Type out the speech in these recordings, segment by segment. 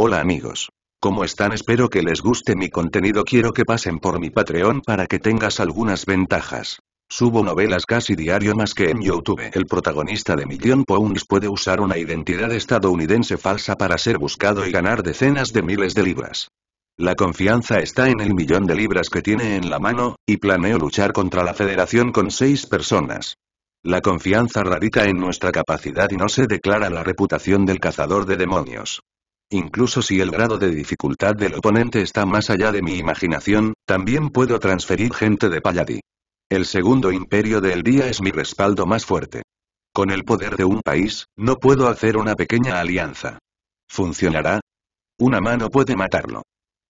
Hola amigos. ¿Cómo están? Espero que les guste mi contenido. Quiero que pasen por mi Patreon para que tengas algunas ventajas. Subo novelas casi diario más que en YouTube. El protagonista de Million Pounds puede usar una identidad estadounidense falsa para ser buscado y ganar decenas de miles de libras. La confianza está en el millón de libras que tiene en la mano, y planeo luchar contra la federación con seis personas. La confianza radica en nuestra capacidad y no se declara la reputación del cazador de demonios. Incluso si el grado de dificultad del oponente está más allá de mi imaginación, también puedo transferir gente de Palladi. El segundo imperio del día es mi respaldo más fuerte. Con el poder de un país, no puedo hacer una pequeña alianza. ¿Funcionará? Una mano puede matarlo.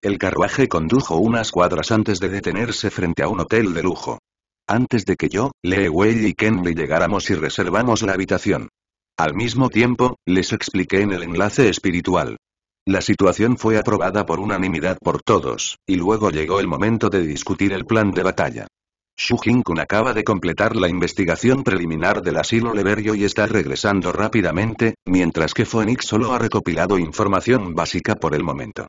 El carruaje condujo unas cuadras antes de detenerse frente a un hotel de lujo. Antes de que yo, Lee, Wei y Kenley llegáramos y reservamos la habitación. Al mismo tiempo, les expliqué en el enlace espiritual. La situación fue aprobada por unanimidad por todos, y luego llegó el momento de discutir el plan de batalla. Shu Hinkun acaba de completar la investigación preliminar del asilo Leverio y está regresando rápidamente, mientras que Phoenix solo ha recopilado información básica por el momento.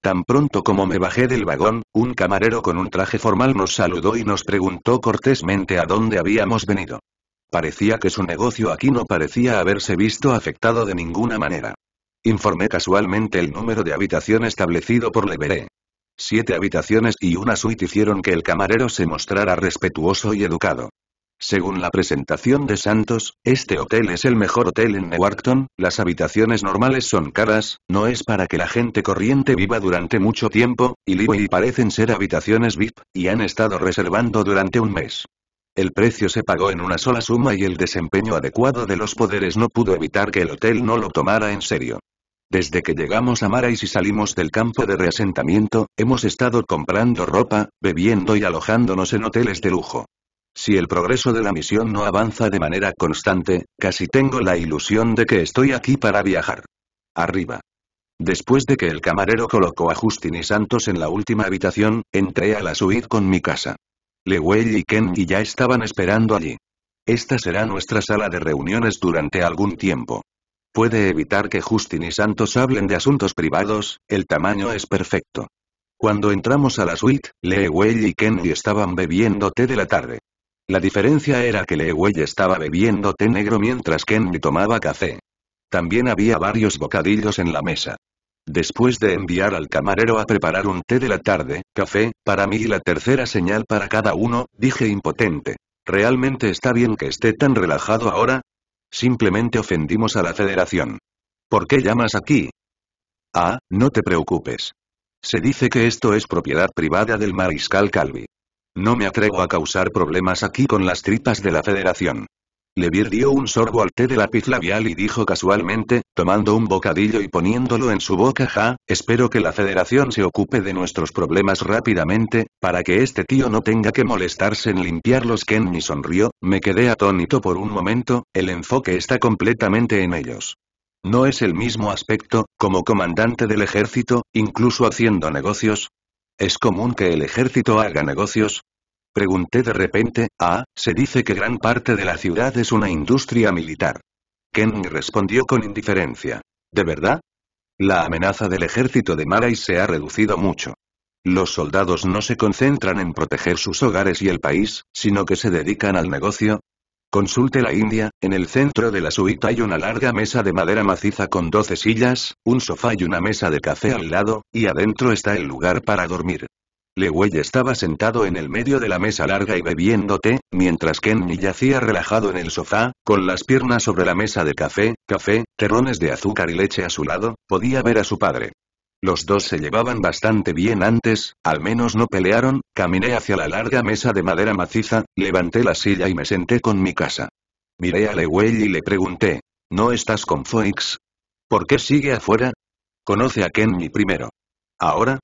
Tan pronto como me bajé del vagón, un camarero con un traje formal nos saludó y nos preguntó cortésmente a dónde habíamos venido. Parecía que su negocio aquí no parecía haberse visto afectado de ninguna manera. Informé casualmente el número de habitación establecido por Leveré. Siete habitaciones y una suite hicieron que el camarero se mostrara respetuoso y educado. Según la presentación de Santos, este hotel es el mejor hotel en Newarkton, las habitaciones normales son caras, no es para que la gente corriente viva durante mucho tiempo, y y parecen ser habitaciones VIP, y han estado reservando durante un mes. El precio se pagó en una sola suma y el desempeño adecuado de los poderes no pudo evitar que el hotel no lo tomara en serio. Desde que llegamos a Marais y salimos del campo de reasentamiento, hemos estado comprando ropa, bebiendo y alojándonos en hoteles de lujo. Si el progreso de la misión no avanza de manera constante, casi tengo la ilusión de que estoy aquí para viajar. Arriba. Después de que el camarero colocó a Justin y Santos en la última habitación, entré a la suite con mi casa. Lewell y y ya estaban esperando allí. Esta será nuestra sala de reuniones durante algún tiempo. Puede evitar que Justin y Santos hablen de asuntos privados, el tamaño es perfecto. Cuando entramos a la suite, Leewell y Kenny estaban bebiendo té de la tarde. La diferencia era que Leewell estaba bebiendo té negro mientras Kenny tomaba café. También había varios bocadillos en la mesa. Después de enviar al camarero a preparar un té de la tarde, café, para mí y la tercera señal para cada uno, dije impotente. Realmente está bien que esté tan relajado ahora, Simplemente ofendimos a la Federación. ¿Por qué llamas aquí? Ah, no te preocupes. Se dice que esto es propiedad privada del mariscal Calvi. No me atrevo a causar problemas aquí con las tripas de la Federación. Levir dio un sorbo al té de lápiz labial y dijo casualmente, tomando un bocadillo y poniéndolo en su boca ja, espero que la federación se ocupe de nuestros problemas rápidamente, para que este tío no tenga que molestarse en limpiarlos Kenny sonrió, me quedé atónito por un momento, el enfoque está completamente en ellos. No es el mismo aspecto, como comandante del ejército, incluso haciendo negocios. Es común que el ejército haga negocios, Pregunté de repente, ah, se dice que gran parte de la ciudad es una industria militar. Ken respondió con indiferencia. ¿De verdad? La amenaza del ejército de Marais se ha reducido mucho. Los soldados no se concentran en proteger sus hogares y el país, sino que se dedican al negocio. Consulte la India, en el centro de la suite hay una larga mesa de madera maciza con 12 sillas, un sofá y una mesa de café al lado, y adentro está el lugar para dormir. Le estaba sentado en el medio de la mesa larga y bebiendo té, mientras Kenny yacía relajado en el sofá, con las piernas sobre la mesa de café, café, terrones de azúcar y leche a su lado, podía ver a su padre. Los dos se llevaban bastante bien antes, al menos no pelearon, caminé hacia la larga mesa de madera maciza, levanté la silla y me senté con mi casa. Miré a Lewell y le pregunté, ¿no estás con Foix? ¿Por qué sigue afuera? Conoce a Kenny primero. Ahora,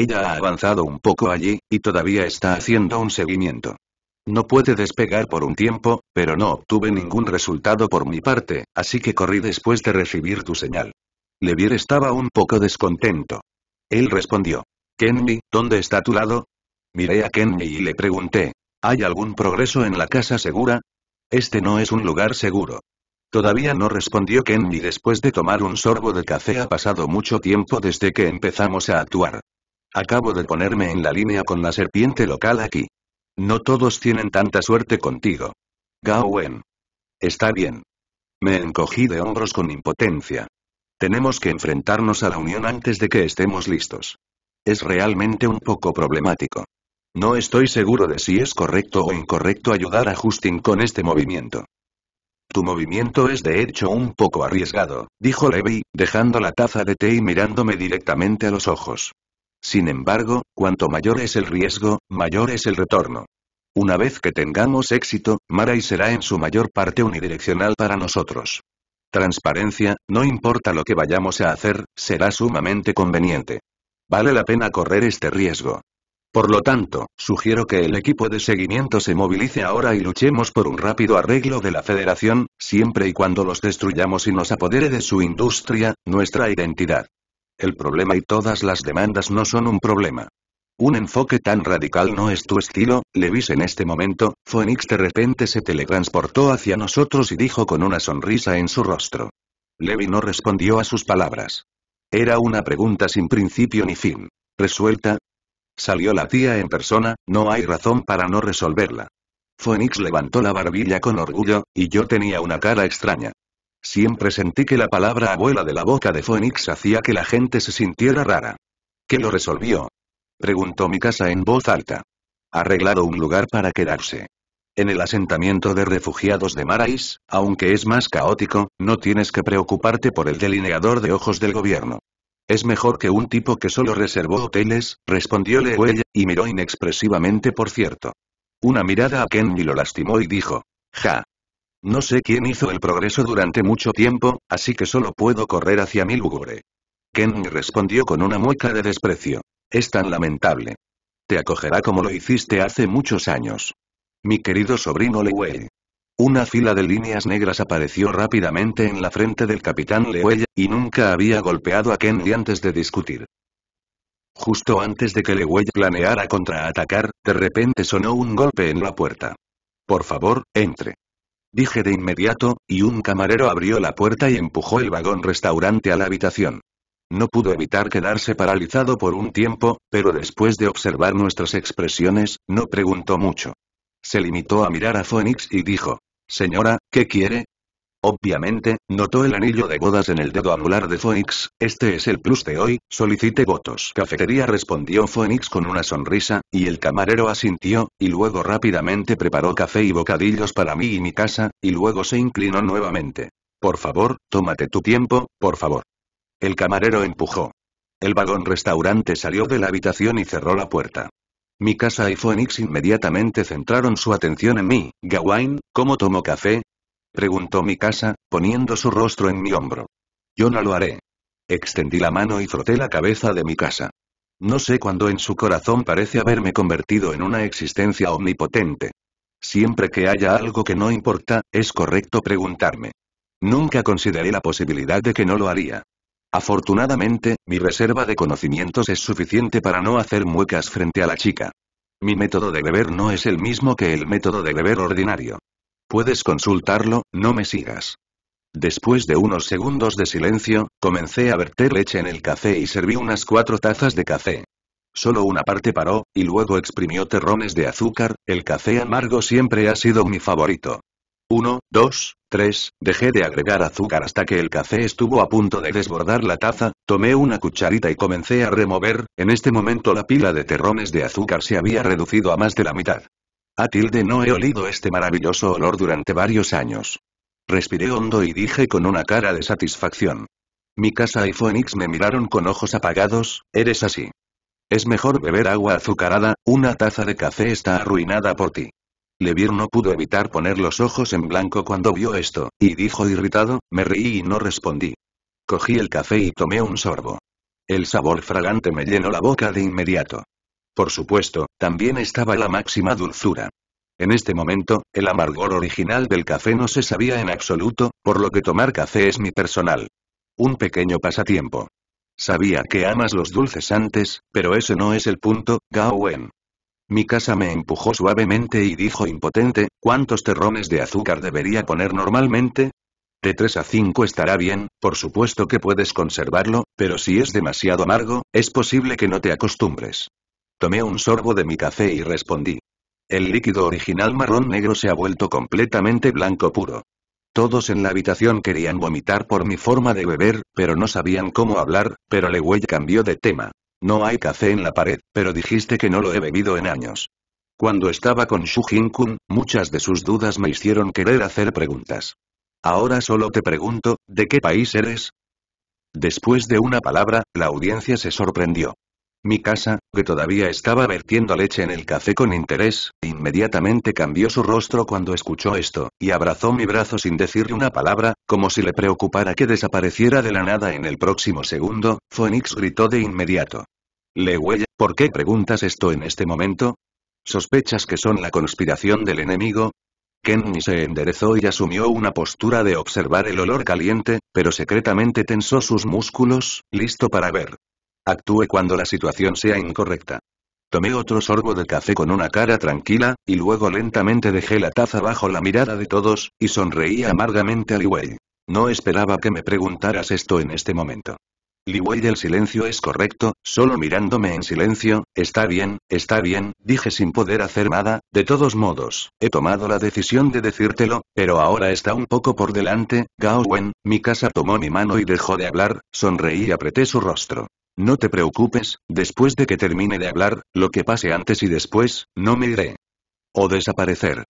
ella ha avanzado un poco allí, y todavía está haciendo un seguimiento. No puede despegar por un tiempo, pero no obtuve ningún resultado por mi parte, así que corrí después de recibir tu señal. Levier estaba un poco descontento. Él respondió. Kenny, ¿dónde está tu lado? Miré a Kenny y le pregunté. ¿Hay algún progreso en la casa segura? Este no es un lugar seguro. Todavía no respondió Kenny después de tomar un sorbo de café ha pasado mucho tiempo desde que empezamos a actuar. Acabo de ponerme en la línea con la serpiente local aquí. No todos tienen tanta suerte contigo. Gawen. Está bien. Me encogí de hombros con impotencia. Tenemos que enfrentarnos a la unión antes de que estemos listos. Es realmente un poco problemático. No estoy seguro de si es correcto o incorrecto ayudar a Justin con este movimiento. Tu movimiento es de hecho un poco arriesgado, dijo Levi, dejando la taza de té y mirándome directamente a los ojos. Sin embargo, cuanto mayor es el riesgo, mayor es el retorno. Una vez que tengamos éxito, Marai será en su mayor parte unidireccional para nosotros. Transparencia, no importa lo que vayamos a hacer, será sumamente conveniente. Vale la pena correr este riesgo. Por lo tanto, sugiero que el equipo de seguimiento se movilice ahora y luchemos por un rápido arreglo de la Federación, siempre y cuando los destruyamos y nos apodere de su industria, nuestra identidad el problema y todas las demandas no son un problema. Un enfoque tan radical no es tu estilo, Levis en este momento, Phoenix de repente se teletransportó hacia nosotros y dijo con una sonrisa en su rostro. Levi no respondió a sus palabras. Era una pregunta sin principio ni fin. ¿Resuelta? Salió la tía en persona, no hay razón para no resolverla. Phoenix levantó la barbilla con orgullo, y yo tenía una cara extraña. Siempre sentí que la palabra abuela de la boca de Phoenix hacía que la gente se sintiera rara. ¿Qué lo resolvió? Preguntó mi casa en voz alta. Arreglado un lugar para quedarse. En el asentamiento de refugiados de Marais, aunque es más caótico, no tienes que preocuparte por el delineador de ojos del gobierno. Es mejor que un tipo que solo reservó hoteles, respondió Lewell, y miró inexpresivamente por cierto. Una mirada a Kenny lo lastimó y dijo. Ja, no sé quién hizo el progreso durante mucho tiempo, así que solo puedo correr hacia mi lúgubre. Ken respondió con una mueca de desprecio. Es tan lamentable. Te acogerá como lo hiciste hace muchos años. Mi querido sobrino Lewell. Una fila de líneas negras apareció rápidamente en la frente del capitán Lewell, y nunca había golpeado a Kenny antes de discutir. Justo antes de que Lewell planeara contraatacar, de repente sonó un golpe en la puerta. Por favor, entre dije de inmediato, y un camarero abrió la puerta y empujó el vagón restaurante a la habitación. No pudo evitar quedarse paralizado por un tiempo, pero después de observar nuestras expresiones, no preguntó mucho. Se limitó a mirar a Phoenix y dijo, Señora, ¿qué quiere? Obviamente, notó el anillo de bodas en el dedo anular de Phoenix, este es el plus de hoy, solicite votos. Cafetería respondió Phoenix con una sonrisa, y el camarero asintió, y luego rápidamente preparó café y bocadillos para mí y mi casa, y luego se inclinó nuevamente. Por favor, tómate tu tiempo, por favor. El camarero empujó. El vagón restaurante salió de la habitación y cerró la puerta. Mi casa y Phoenix inmediatamente centraron su atención en mí. Gawain, ¿cómo tomo café? preguntó mi casa poniendo su rostro en mi hombro. Yo no lo haré. Extendí la mano y froté la cabeza de mi casa No sé cuándo en su corazón parece haberme convertido en una existencia omnipotente. Siempre que haya algo que no importa, es correcto preguntarme. Nunca consideré la posibilidad de que no lo haría. Afortunadamente, mi reserva de conocimientos es suficiente para no hacer muecas frente a la chica. Mi método de beber no es el mismo que el método de beber ordinario. Puedes consultarlo, no me sigas. Después de unos segundos de silencio, comencé a verter leche en el café y serví unas cuatro tazas de café. Solo una parte paró, y luego exprimió terrones de azúcar, el café amargo siempre ha sido mi favorito. 1, 2, 3, dejé de agregar azúcar hasta que el café estuvo a punto de desbordar la taza, tomé una cucharita y comencé a remover, en este momento la pila de terrones de azúcar se había reducido a más de la mitad. A tilde no he olido este maravilloso olor durante varios años. Respiré hondo y dije con una cara de satisfacción. Mi casa y Phoenix me miraron con ojos apagados, eres así. Es mejor beber agua azucarada, una taza de café está arruinada por ti. Levir no pudo evitar poner los ojos en blanco cuando vio esto, y dijo irritado, me reí y no respondí. Cogí el café y tomé un sorbo. El sabor fragante me llenó la boca de inmediato. Por supuesto, también estaba la máxima dulzura. En este momento, el amargor original del café no se sabía en absoluto, por lo que tomar café es mi personal. Un pequeño pasatiempo. Sabía que amas los dulces antes, pero ese no es el punto, Gao Mi casa me empujó suavemente y dijo impotente, ¿cuántos terrones de azúcar debería poner normalmente? De 3 a 5 estará bien, por supuesto que puedes conservarlo, pero si es demasiado amargo, es posible que no te acostumbres. Tomé un sorbo de mi café y respondí. El líquido original marrón negro se ha vuelto completamente blanco puro. Todos en la habitación querían vomitar por mi forma de beber, pero no sabían cómo hablar, pero Wei cambió de tema. No hay café en la pared, pero dijiste que no lo he bebido en años. Cuando estaba con Shu Kun, muchas de sus dudas me hicieron querer hacer preguntas. Ahora solo te pregunto, ¿de qué país eres? Después de una palabra, la audiencia se sorprendió. Mi casa, todavía estaba vertiendo leche en el café con interés, inmediatamente cambió su rostro cuando escuchó esto, y abrazó mi brazo sin decirle una palabra, como si le preocupara que desapareciera de la nada en el próximo segundo, Phoenix gritó de inmediato. "Le huella, ¿por qué preguntas esto en este momento? ¿Sospechas que son la conspiración del enemigo? Kenny se enderezó y asumió una postura de observar el olor caliente, pero secretamente tensó sus músculos, listo para ver. Actúe cuando la situación sea incorrecta. Tomé otro sorbo de café con una cara tranquila, y luego lentamente dejé la taza bajo la mirada de todos, y sonreí amargamente a Wei. No esperaba que me preguntaras esto en este momento. Liwei el silencio es correcto, solo mirándome en silencio, está bien, está bien, dije sin poder hacer nada, de todos modos, he tomado la decisión de decírtelo, pero ahora está un poco por delante, Gao Wen, mi casa tomó mi mano y dejó de hablar, sonreí y apreté su rostro. No te preocupes, después de que termine de hablar, lo que pase antes y después, no me iré. O desaparecer.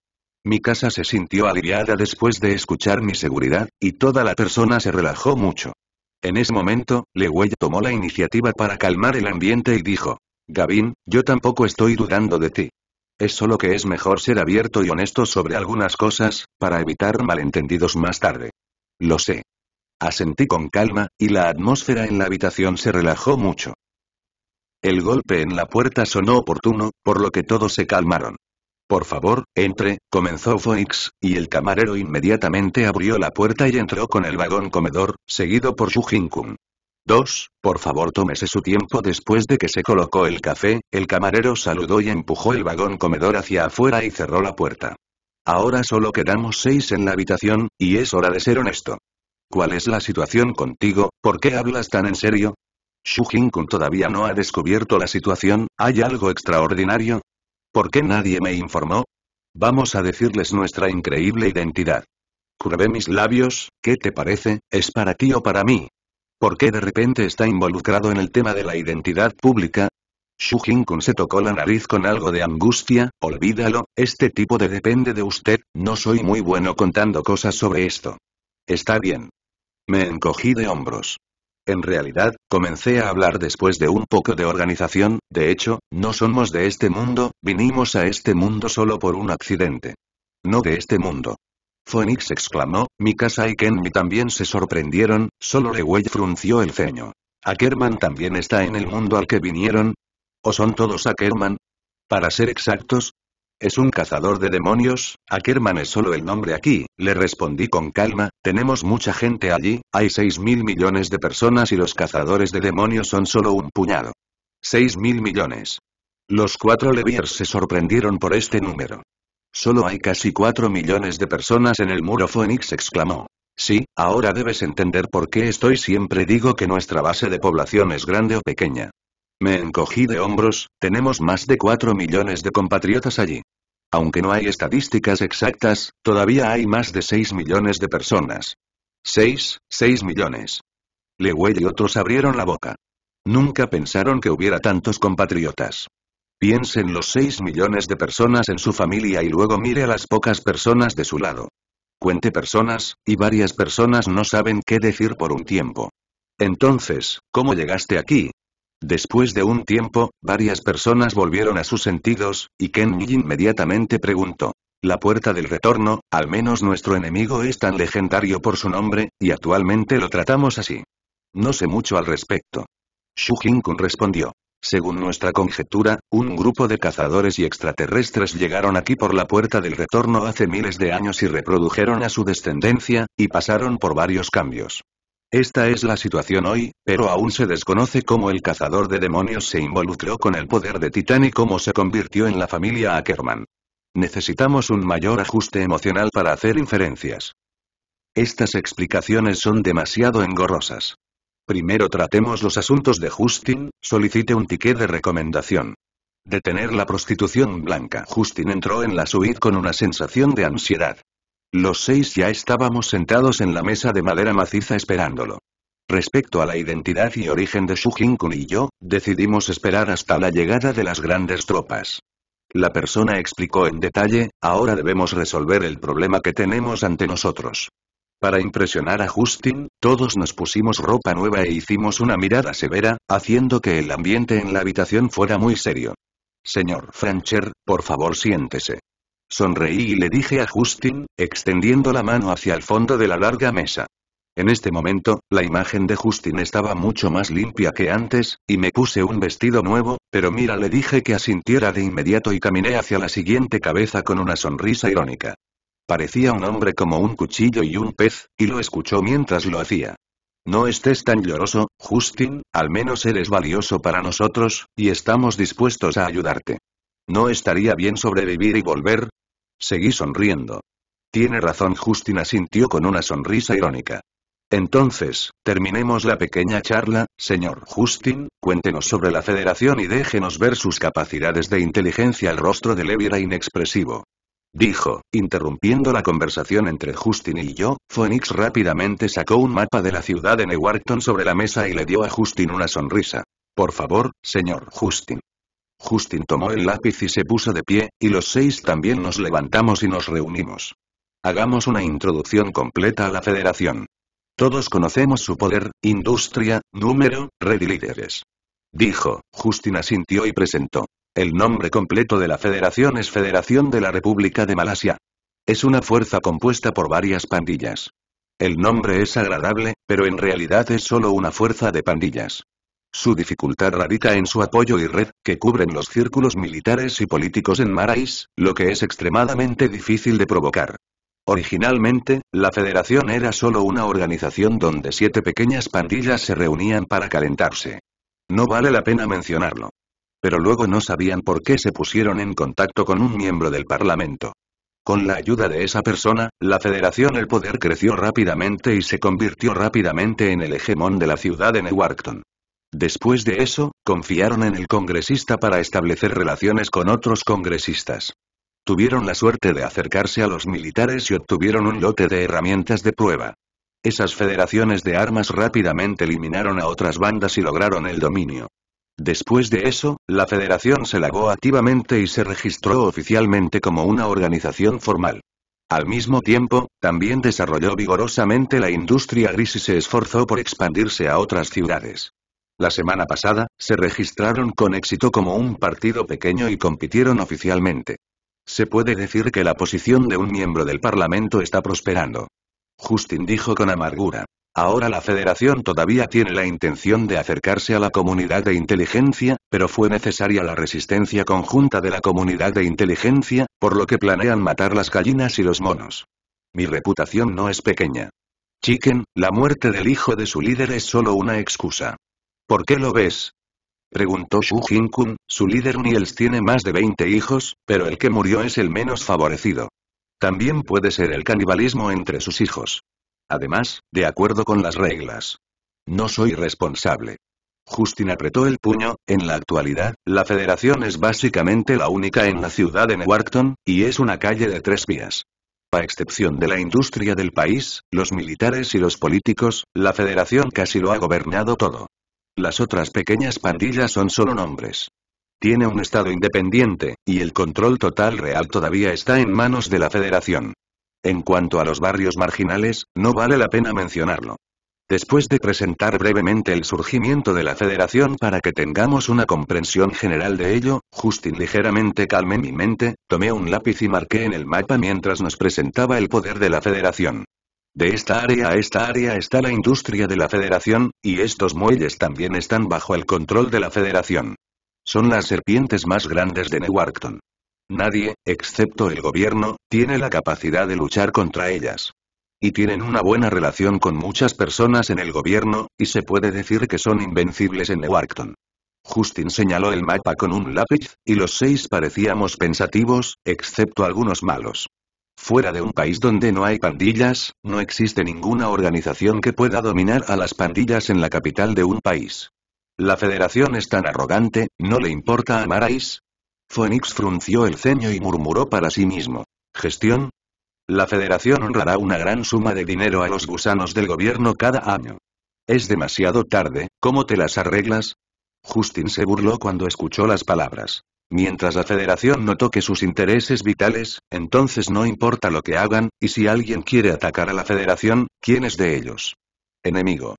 Mi casa se sintió aliviada después de escuchar mi seguridad, y toda la persona se relajó mucho. En ese momento, Lehuella tomó la iniciativa para calmar el ambiente y dijo, Gavin, yo tampoco estoy dudando de ti. Es solo que es mejor ser abierto y honesto sobre algunas cosas, para evitar malentendidos más tarde. Lo sé. Asentí con calma, y la atmósfera en la habitación se relajó mucho. El golpe en la puerta sonó oportuno, por lo que todos se calmaron. Por favor, entre, comenzó Foix, y el camarero inmediatamente abrió la puerta y entró con el vagón comedor, seguido por shu Dos, Dos, Por favor tómese su tiempo después de que se colocó el café, el camarero saludó y empujó el vagón comedor hacia afuera y cerró la puerta. Ahora solo quedamos seis en la habitación, y es hora de ser honesto. ¿Cuál es la situación contigo? ¿Por qué hablas tan en serio? Shu Kun todavía no ha descubierto la situación, ¿hay algo extraordinario? ¿Por qué nadie me informó? Vamos a decirles nuestra increíble identidad. Curvé mis labios, ¿qué te parece? ¿Es para ti o para mí? ¿Por qué de repente está involucrado en el tema de la identidad pública? Shu se tocó la nariz con algo de angustia, olvídalo, este tipo de depende de usted, no soy muy bueno contando cosas sobre esto. Está bien, me encogí de hombros. En realidad, comencé a hablar después de un poco de organización, de hecho, no somos de este mundo, vinimos a este mundo solo por un accidente. No de este mundo. Phoenix exclamó, mi casa y Kenmi también se sorprendieron, solo Lewey frunció el ceño. ¿Ackerman también está en el mundo al que vinieron? ¿O son todos Ackerman? Para ser exactos, es un cazador de demonios, Ackerman es solo el nombre aquí, le respondí con calma, tenemos mucha gente allí, hay seis mil millones de personas y los cazadores de demonios son solo un puñado. Seis mil millones. Los cuatro Leviers se sorprendieron por este número. Solo hay casi cuatro millones de personas en el muro Phoenix exclamó. Sí, ahora debes entender por qué estoy siempre digo que nuestra base de población es grande o pequeña. Me encogí de hombros, tenemos más de 4 millones de compatriotas allí. Aunque no hay estadísticas exactas, todavía hay más de 6 millones de personas. 6, 6 millones. Lewell y otros abrieron la boca. Nunca pensaron que hubiera tantos compatriotas. Piensen los 6 millones de personas en su familia y luego mire a las pocas personas de su lado. Cuente personas, y varias personas no saben qué decir por un tiempo. Entonces, ¿cómo llegaste aquí, Después de un tiempo, varias personas volvieron a sus sentidos, y Ken inmediatamente preguntó. La puerta del retorno, al menos nuestro enemigo es tan legendario por su nombre, y actualmente lo tratamos así. No sé mucho al respecto. Shu Kun respondió. Según nuestra conjetura, un grupo de cazadores y extraterrestres llegaron aquí por la puerta del retorno hace miles de años y reprodujeron a su descendencia, y pasaron por varios cambios. Esta es la situación hoy, pero aún se desconoce cómo el cazador de demonios se involucró con el poder de Titán y cómo se convirtió en la familia Ackerman. Necesitamos un mayor ajuste emocional para hacer inferencias. Estas explicaciones son demasiado engorrosas. Primero tratemos los asuntos de Justin, solicite un ticket de recomendación. Detener la prostitución blanca. Justin entró en la suite con una sensación de ansiedad. Los seis ya estábamos sentados en la mesa de madera maciza esperándolo. Respecto a la identidad y origen de Shu Kun y yo, decidimos esperar hasta la llegada de las grandes tropas. La persona explicó en detalle, ahora debemos resolver el problema que tenemos ante nosotros. Para impresionar a Justin, todos nos pusimos ropa nueva e hicimos una mirada severa, haciendo que el ambiente en la habitación fuera muy serio. Señor Francher, por favor siéntese. Sonreí y le dije a Justin, extendiendo la mano hacia el fondo de la larga mesa. En este momento, la imagen de Justin estaba mucho más limpia que antes, y me puse un vestido nuevo, pero mira le dije que asintiera de inmediato y caminé hacia la siguiente cabeza con una sonrisa irónica. Parecía un hombre como un cuchillo y un pez, y lo escuchó mientras lo hacía. No estés tan lloroso, Justin, al menos eres valioso para nosotros, y estamos dispuestos a ayudarte. No estaría bien sobrevivir y volver, Seguí sonriendo. Tiene razón, Justin asintió con una sonrisa irónica. Entonces, terminemos la pequeña charla, señor Justin, cuéntenos sobre la federación y déjenos ver sus capacidades de inteligencia. El rostro de Levi era inexpresivo. Dijo, interrumpiendo la conversación entre Justin y yo, Phoenix rápidamente sacó un mapa de la ciudad de Newarkton sobre la mesa y le dio a Justin una sonrisa. Por favor, señor Justin, Justin tomó el lápiz y se puso de pie, y los seis también nos levantamos y nos reunimos. Hagamos una introducción completa a la federación. Todos conocemos su poder, industria, número, red líderes. Dijo, Justin asintió y presentó. El nombre completo de la federación es Federación de la República de Malasia. Es una fuerza compuesta por varias pandillas. El nombre es agradable, pero en realidad es solo una fuerza de pandillas. Su dificultad radica en su apoyo y red, que cubren los círculos militares y políticos en Marais, lo que es extremadamente difícil de provocar. Originalmente, la federación era solo una organización donde siete pequeñas pandillas se reunían para calentarse. No vale la pena mencionarlo. Pero luego no sabían por qué se pusieron en contacto con un miembro del Parlamento. Con la ayuda de esa persona, la Federación El Poder creció rápidamente y se convirtió rápidamente en el hegemón de la ciudad de Newarkton. Después de eso, confiaron en el congresista para establecer relaciones con otros congresistas. Tuvieron la suerte de acercarse a los militares y obtuvieron un lote de herramientas de prueba. Esas federaciones de armas rápidamente eliminaron a otras bandas y lograron el dominio. Después de eso, la federación se lavó activamente y se registró oficialmente como una organización formal. Al mismo tiempo, también desarrolló vigorosamente la industria gris y se esforzó por expandirse a otras ciudades. La semana pasada, se registraron con éxito como un partido pequeño y compitieron oficialmente. Se puede decir que la posición de un miembro del Parlamento está prosperando. Justin dijo con amargura. Ahora la Federación todavía tiene la intención de acercarse a la comunidad de inteligencia, pero fue necesaria la resistencia conjunta de la comunidad de inteligencia, por lo que planean matar las gallinas y los monos. Mi reputación no es pequeña. Chicken, la muerte del hijo de su líder es solo una excusa. ¿Por qué lo ves? Preguntó Shu jin su líder Niels tiene más de 20 hijos, pero el que murió es el menos favorecido. También puede ser el canibalismo entre sus hijos. Además, de acuerdo con las reglas. No soy responsable. Justin apretó el puño, en la actualidad, la federación es básicamente la única en la ciudad de Newarkton, y es una calle de tres vías. A excepción de la industria del país, los militares y los políticos, la federación casi lo ha gobernado todo. Las otras pequeñas pandillas son solo nombres. Tiene un estado independiente, y el control total real todavía está en manos de la Federación. En cuanto a los barrios marginales, no vale la pena mencionarlo. Después de presentar brevemente el surgimiento de la Federación para que tengamos una comprensión general de ello, Justin ligeramente calmé mi mente, tomé un lápiz y marqué en el mapa mientras nos presentaba el poder de la Federación. De esta área a esta área está la industria de la Federación, y estos muelles también están bajo el control de la Federación. Son las serpientes más grandes de Newarkton. Nadie, excepto el gobierno, tiene la capacidad de luchar contra ellas. Y tienen una buena relación con muchas personas en el gobierno, y se puede decir que son invencibles en Newarkton. Justin señaló el mapa con un lápiz, y los seis parecíamos pensativos, excepto algunos malos. Fuera de un país donde no hay pandillas, no existe ninguna organización que pueda dominar a las pandillas en la capital de un país. La federación es tan arrogante, ¿no le importa a Marais? Phoenix frunció el ceño y murmuró para sí mismo. ¿Gestión? La federación honrará una gran suma de dinero a los gusanos del gobierno cada año. Es demasiado tarde, ¿cómo te las arreglas? Justin se burló cuando escuchó las palabras. Mientras la Federación no toque sus intereses vitales, entonces no importa lo que hagan, y si alguien quiere atacar a la Federación, ¿quién es de ellos? Enemigo.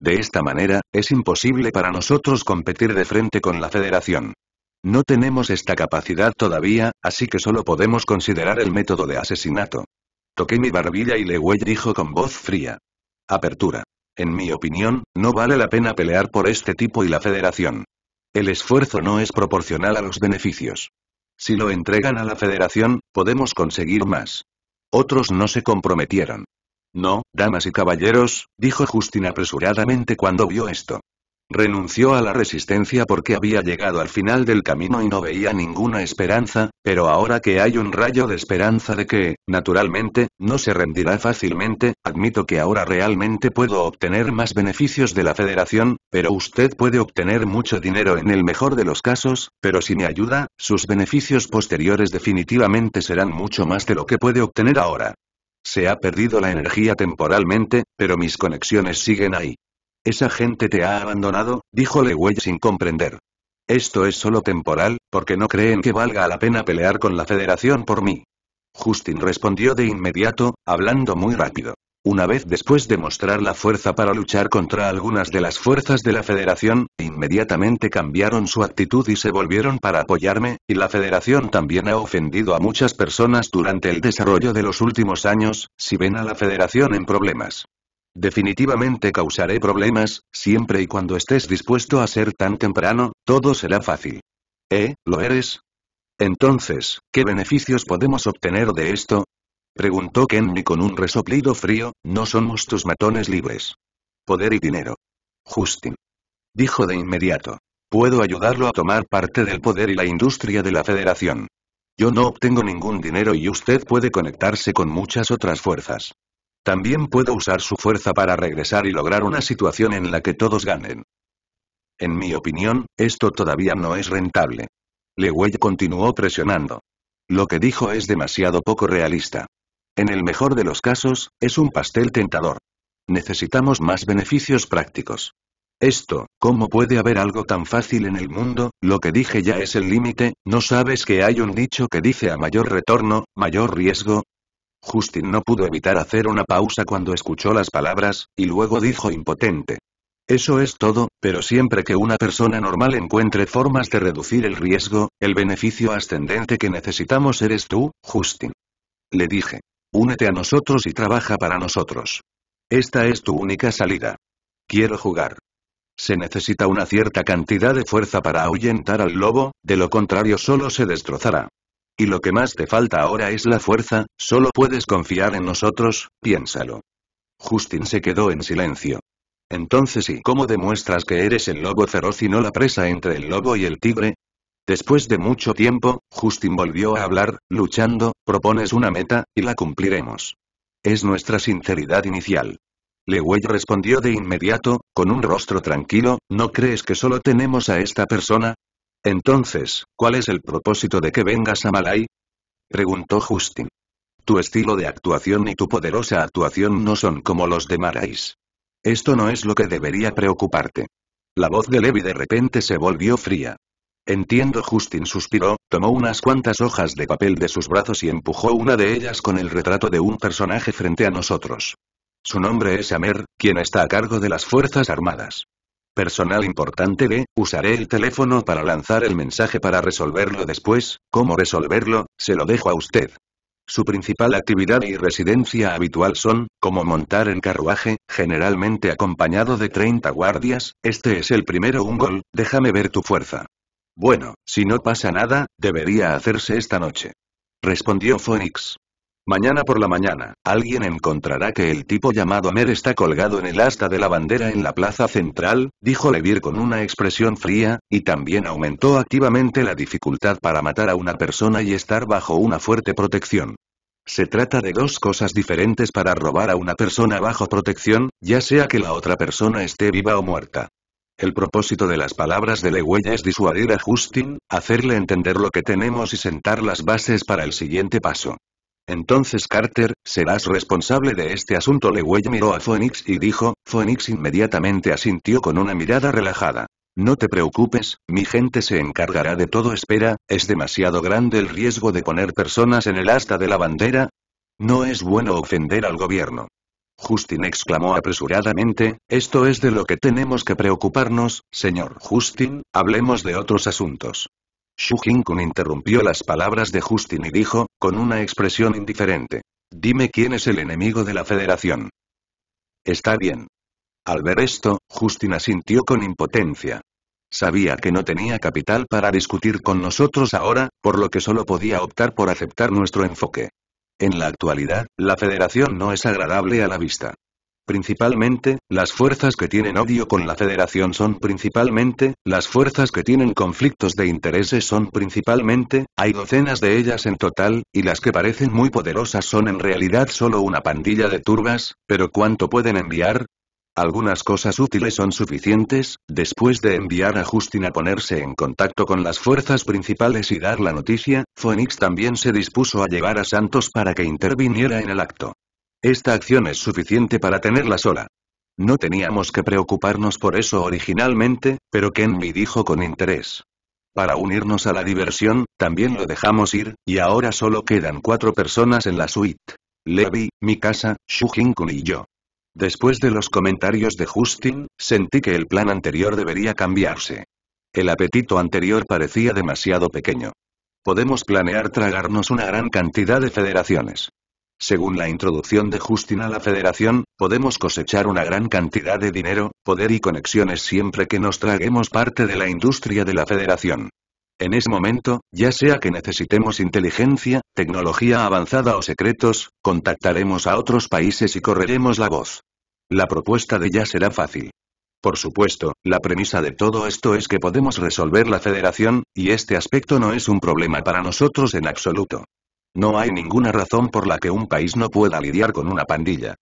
De esta manera, es imposible para nosotros competir de frente con la Federación. No tenemos esta capacidad todavía, así que solo podemos considerar el método de asesinato. Toqué mi barbilla y Lewell dijo con voz fría. Apertura. En mi opinión, no vale la pena pelear por este tipo y la Federación. El esfuerzo no es proporcional a los beneficios. Si lo entregan a la Federación, podemos conseguir más. Otros no se comprometieron. No, damas y caballeros, dijo Justin apresuradamente cuando vio esto. Renunció a la resistencia porque había llegado al final del camino y no veía ninguna esperanza, pero ahora que hay un rayo de esperanza de que, naturalmente, no se rendirá fácilmente, admito que ahora realmente puedo obtener más beneficios de la federación, pero usted puede obtener mucho dinero en el mejor de los casos, pero si me ayuda, sus beneficios posteriores definitivamente serán mucho más de lo que puede obtener ahora. Se ha perdido la energía temporalmente, pero mis conexiones siguen ahí. Esa gente te ha abandonado, dijo Le sin comprender. Esto es solo temporal, porque no creen que valga la pena pelear con la Federación por mí. Justin respondió de inmediato, hablando muy rápido. Una vez después de mostrar la fuerza para luchar contra algunas de las fuerzas de la Federación, inmediatamente cambiaron su actitud y se volvieron para apoyarme, y la Federación también ha ofendido a muchas personas durante el desarrollo de los últimos años, si ven a la Federación en problemas. Definitivamente causaré problemas, siempre y cuando estés dispuesto a ser tan temprano, todo será fácil. ¿Eh? ¿Lo eres? Entonces, ¿qué beneficios podemos obtener de esto? Preguntó Kenny con un resoplido frío, no somos tus matones libres. Poder y dinero. Justin. Dijo de inmediato. Puedo ayudarlo a tomar parte del poder y la industria de la federación. Yo no obtengo ningún dinero y usted puede conectarse con muchas otras fuerzas. También puedo usar su fuerza para regresar y lograr una situación en la que todos ganen. En mi opinión, esto todavía no es rentable. Lewey continuó presionando. Lo que dijo es demasiado poco realista. En el mejor de los casos, es un pastel tentador. Necesitamos más beneficios prácticos. Esto, ¿cómo puede haber algo tan fácil en el mundo? Lo que dije ya es el límite, ¿no sabes que hay un dicho que dice a mayor retorno, mayor riesgo? Justin no pudo evitar hacer una pausa cuando escuchó las palabras, y luego dijo impotente. Eso es todo, pero siempre que una persona normal encuentre formas de reducir el riesgo, el beneficio ascendente que necesitamos eres tú, Justin. Le dije. Únete a nosotros y trabaja para nosotros. Esta es tu única salida. Quiero jugar. Se necesita una cierta cantidad de fuerza para ahuyentar al lobo, de lo contrario solo se destrozará. Y lo que más te falta ahora es la fuerza, solo puedes confiar en nosotros, piénsalo. Justin se quedó en silencio. Entonces ¿y cómo demuestras que eres el lobo feroz y no la presa entre el lobo y el tigre? Después de mucho tiempo, Justin volvió a hablar, luchando, propones una meta, y la cumpliremos. Es nuestra sinceridad inicial. Lewey respondió de inmediato, con un rostro tranquilo, ¿no crees que solo tenemos a esta persona? Entonces, ¿cuál es el propósito de que vengas a Malai?», Preguntó Justin. Tu estilo de actuación y tu poderosa actuación no son como los de Marais. Esto no es lo que debería preocuparte. La voz de Levi de repente se volvió fría. Entiendo, Justin suspiró, tomó unas cuantas hojas de papel de sus brazos y empujó una de ellas con el retrato de un personaje frente a nosotros. Su nombre es Amer, quien está a cargo de las Fuerzas Armadas. Personal importante de, usaré el teléfono para lanzar el mensaje para resolverlo después, ¿cómo resolverlo? Se lo dejo a usted. Su principal actividad y residencia habitual son, como montar en carruaje, generalmente acompañado de 30 guardias, este es el primero un gol, déjame ver tu fuerza. Bueno, si no pasa nada, debería hacerse esta noche. Respondió Phoenix. Mañana por la mañana, alguien encontrará que el tipo llamado Mer está colgado en el asta de la bandera en la plaza central, dijo Levir con una expresión fría, y también aumentó activamente la dificultad para matar a una persona y estar bajo una fuerte protección. Se trata de dos cosas diferentes para robar a una persona bajo protección, ya sea que la otra persona esté viva o muerta. El propósito de las palabras de Legüella es disuadir a Justin, hacerle entender lo que tenemos y sentar las bases para el siguiente paso. Entonces Carter, serás responsable de este asunto. Lewell miró a Phoenix y dijo, Phoenix inmediatamente asintió con una mirada relajada. No te preocupes, mi gente se encargará de todo. Espera, ¿es demasiado grande el riesgo de poner personas en el asta de la bandera? No es bueno ofender al gobierno. Justin exclamó apresuradamente, esto es de lo que tenemos que preocuparnos, señor Justin, hablemos de otros asuntos. Shu Kun interrumpió las palabras de Justin y dijo, con una expresión indiferente. Dime quién es el enemigo de la Federación. Está bien. Al ver esto, Justina asintió con impotencia. Sabía que no tenía capital para discutir con nosotros ahora, por lo que solo podía optar por aceptar nuestro enfoque. En la actualidad, la federación no es agradable a la vista. Principalmente, las fuerzas que tienen odio con la federación son principalmente, las fuerzas que tienen conflictos de intereses son principalmente, hay docenas de ellas en total, y las que parecen muy poderosas son en realidad solo una pandilla de turbas, pero ¿cuánto pueden enviar? Algunas cosas útiles son suficientes, después de enviar a Justin a ponerse en contacto con las fuerzas principales y dar la noticia, Phoenix también se dispuso a llevar a Santos para que interviniera en el acto. Esta acción es suficiente para tenerla sola. No teníamos que preocuparnos por eso originalmente, pero Kenmi dijo con interés. Para unirnos a la diversión, también lo dejamos ir, y ahora solo quedan cuatro personas en la suite. Levi, Mikasa, Hinkun y yo. Después de los comentarios de Justin, sentí que el plan anterior debería cambiarse. El apetito anterior parecía demasiado pequeño. Podemos planear tragarnos una gran cantidad de federaciones. Según la introducción de Justin a la Federación, podemos cosechar una gran cantidad de dinero, poder y conexiones siempre que nos traguemos parte de la industria de la Federación. En ese momento, ya sea que necesitemos inteligencia, tecnología avanzada o secretos, contactaremos a otros países y correremos la voz. La propuesta de ya será fácil. Por supuesto, la premisa de todo esto es que podemos resolver la federación, y este aspecto no es un problema para nosotros en absoluto. No hay ninguna razón por la que un país no pueda lidiar con una pandilla.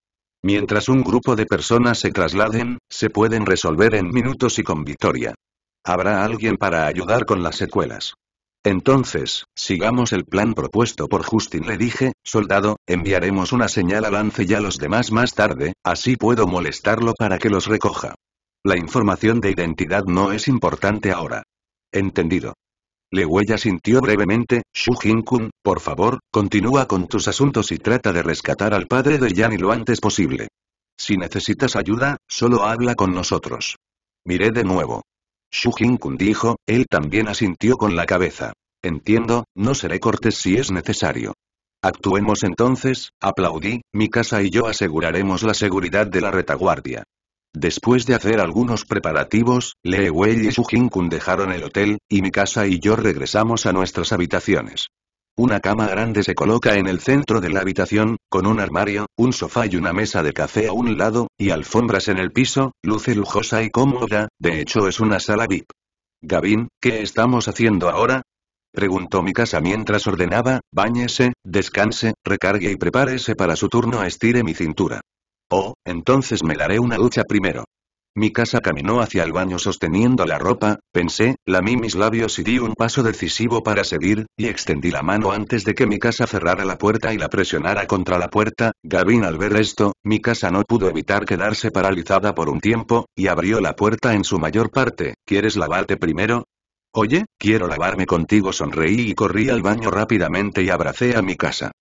Mientras un grupo de personas se trasladen, se pueden resolver en minutos y con victoria. Habrá alguien para ayudar con las secuelas. Entonces, sigamos el plan propuesto por Justin le dije, soldado, enviaremos una señal al Lance y a los demás más tarde, así puedo molestarlo para que los recoja. La información de identidad no es importante ahora. Entendido. Le huella sintió brevemente, Shu jin por favor, continúa con tus asuntos y trata de rescatar al padre de Yanni lo antes posible. Si necesitas ayuda, solo habla con nosotros. Miré de nuevo. Shu Jinkun dijo, él también asintió con la cabeza. Entiendo, no seré cortés si es necesario. Actuemos entonces, aplaudí, mi casa y yo aseguraremos la seguridad de la retaguardia. Después de hacer algunos preparativos, Lee Wei y Su Kun dejaron el hotel, y mi casa y yo regresamos a nuestras habitaciones. Una cama grande se coloca en el centro de la habitación, con un armario, un sofá y una mesa de café a un lado, y alfombras en el piso, luce lujosa y cómoda, de hecho es una sala VIP. Gavin, ¿qué estamos haciendo ahora? Preguntó mi casa mientras ordenaba, bañese, descanse, recargue y prepárese para su turno estire mi cintura. Oh, entonces me daré una ducha primero. Mi casa caminó hacia el baño sosteniendo la ropa, pensé, lamí mis labios y di un paso decisivo para seguir, y extendí la mano antes de que mi casa cerrara la puerta y la presionara contra la puerta. Gavin al ver esto, mi casa no pudo evitar quedarse paralizada por un tiempo, y abrió la puerta en su mayor parte. ¿Quieres lavarte primero? Oye, quiero lavarme contigo sonreí y corrí al baño rápidamente y abracé a mi casa.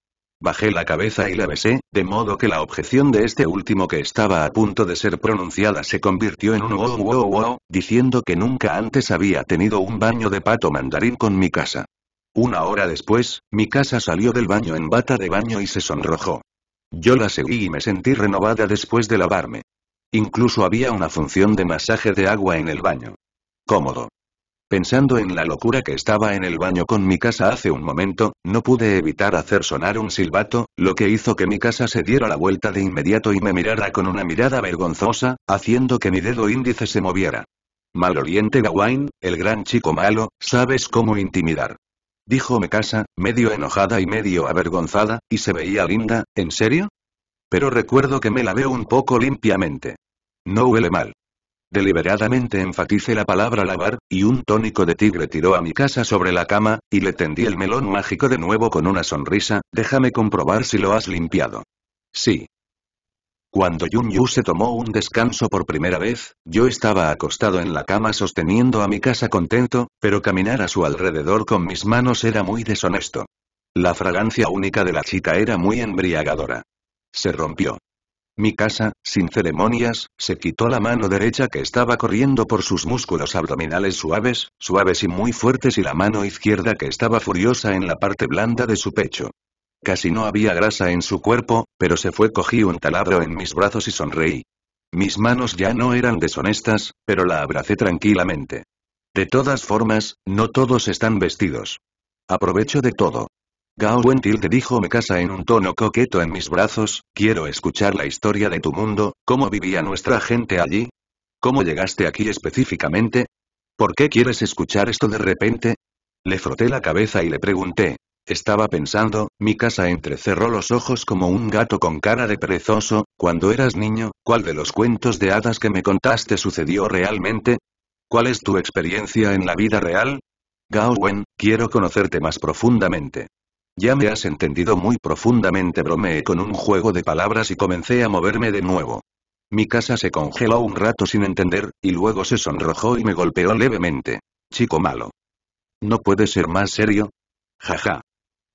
Bajé la cabeza y la besé, de modo que la objeción de este último que estaba a punto de ser pronunciada se convirtió en un wow wow wow, diciendo que nunca antes había tenido un baño de pato mandarín con mi casa. Una hora después, mi casa salió del baño en bata de baño y se sonrojó. Yo la seguí y me sentí renovada después de lavarme. Incluso había una función de masaje de agua en el baño. Cómodo. Pensando en la locura que estaba en el baño con mi casa hace un momento, no pude evitar hacer sonar un silbato, lo que hizo que mi casa se diera la vuelta de inmediato y me mirara con una mirada vergonzosa, haciendo que mi dedo índice se moviera. Maloliente Gawain, el gran chico malo, sabes cómo intimidar. Dijo mi casa, medio enojada y medio avergonzada, y se veía linda, ¿en serio? Pero recuerdo que me la veo un poco limpiamente. No huele mal. Deliberadamente enfatice la palabra lavar, y un tónico de tigre tiró a mi casa sobre la cama, y le tendí el melón mágico de nuevo con una sonrisa, déjame comprobar si lo has limpiado. Sí. Cuando Yun Yu se tomó un descanso por primera vez, yo estaba acostado en la cama sosteniendo a mi casa contento, pero caminar a su alrededor con mis manos era muy deshonesto. La fragancia única de la chica era muy embriagadora. Se rompió mi casa sin ceremonias, se quitó la mano derecha que estaba corriendo por sus músculos abdominales suaves, suaves y muy fuertes y la mano izquierda que estaba furiosa en la parte blanda de su pecho. Casi no había grasa en su cuerpo, pero se fue cogí un taladro en mis brazos y sonreí. Mis manos ya no eran deshonestas, pero la abracé tranquilamente. De todas formas, no todos están vestidos. Aprovecho de todo. Gao Tilde te dijo casa en un tono coqueto en mis brazos, quiero escuchar la historia de tu mundo, ¿cómo vivía nuestra gente allí? ¿Cómo llegaste aquí específicamente? ¿Por qué quieres escuchar esto de repente? Le froté la cabeza y le pregunté. Estaba pensando, mi casa entrecerró los ojos como un gato con cara de perezoso, cuando eras niño, ¿cuál de los cuentos de hadas que me contaste sucedió realmente? ¿Cuál es tu experiencia en la vida real? Gao quiero conocerte más profundamente. Ya me has entendido muy profundamente bromeé con un juego de palabras y comencé a moverme de nuevo. Mi casa se congeló un rato sin entender, y luego se sonrojó y me golpeó levemente. Chico malo. ¿No puede ser más serio? Jaja.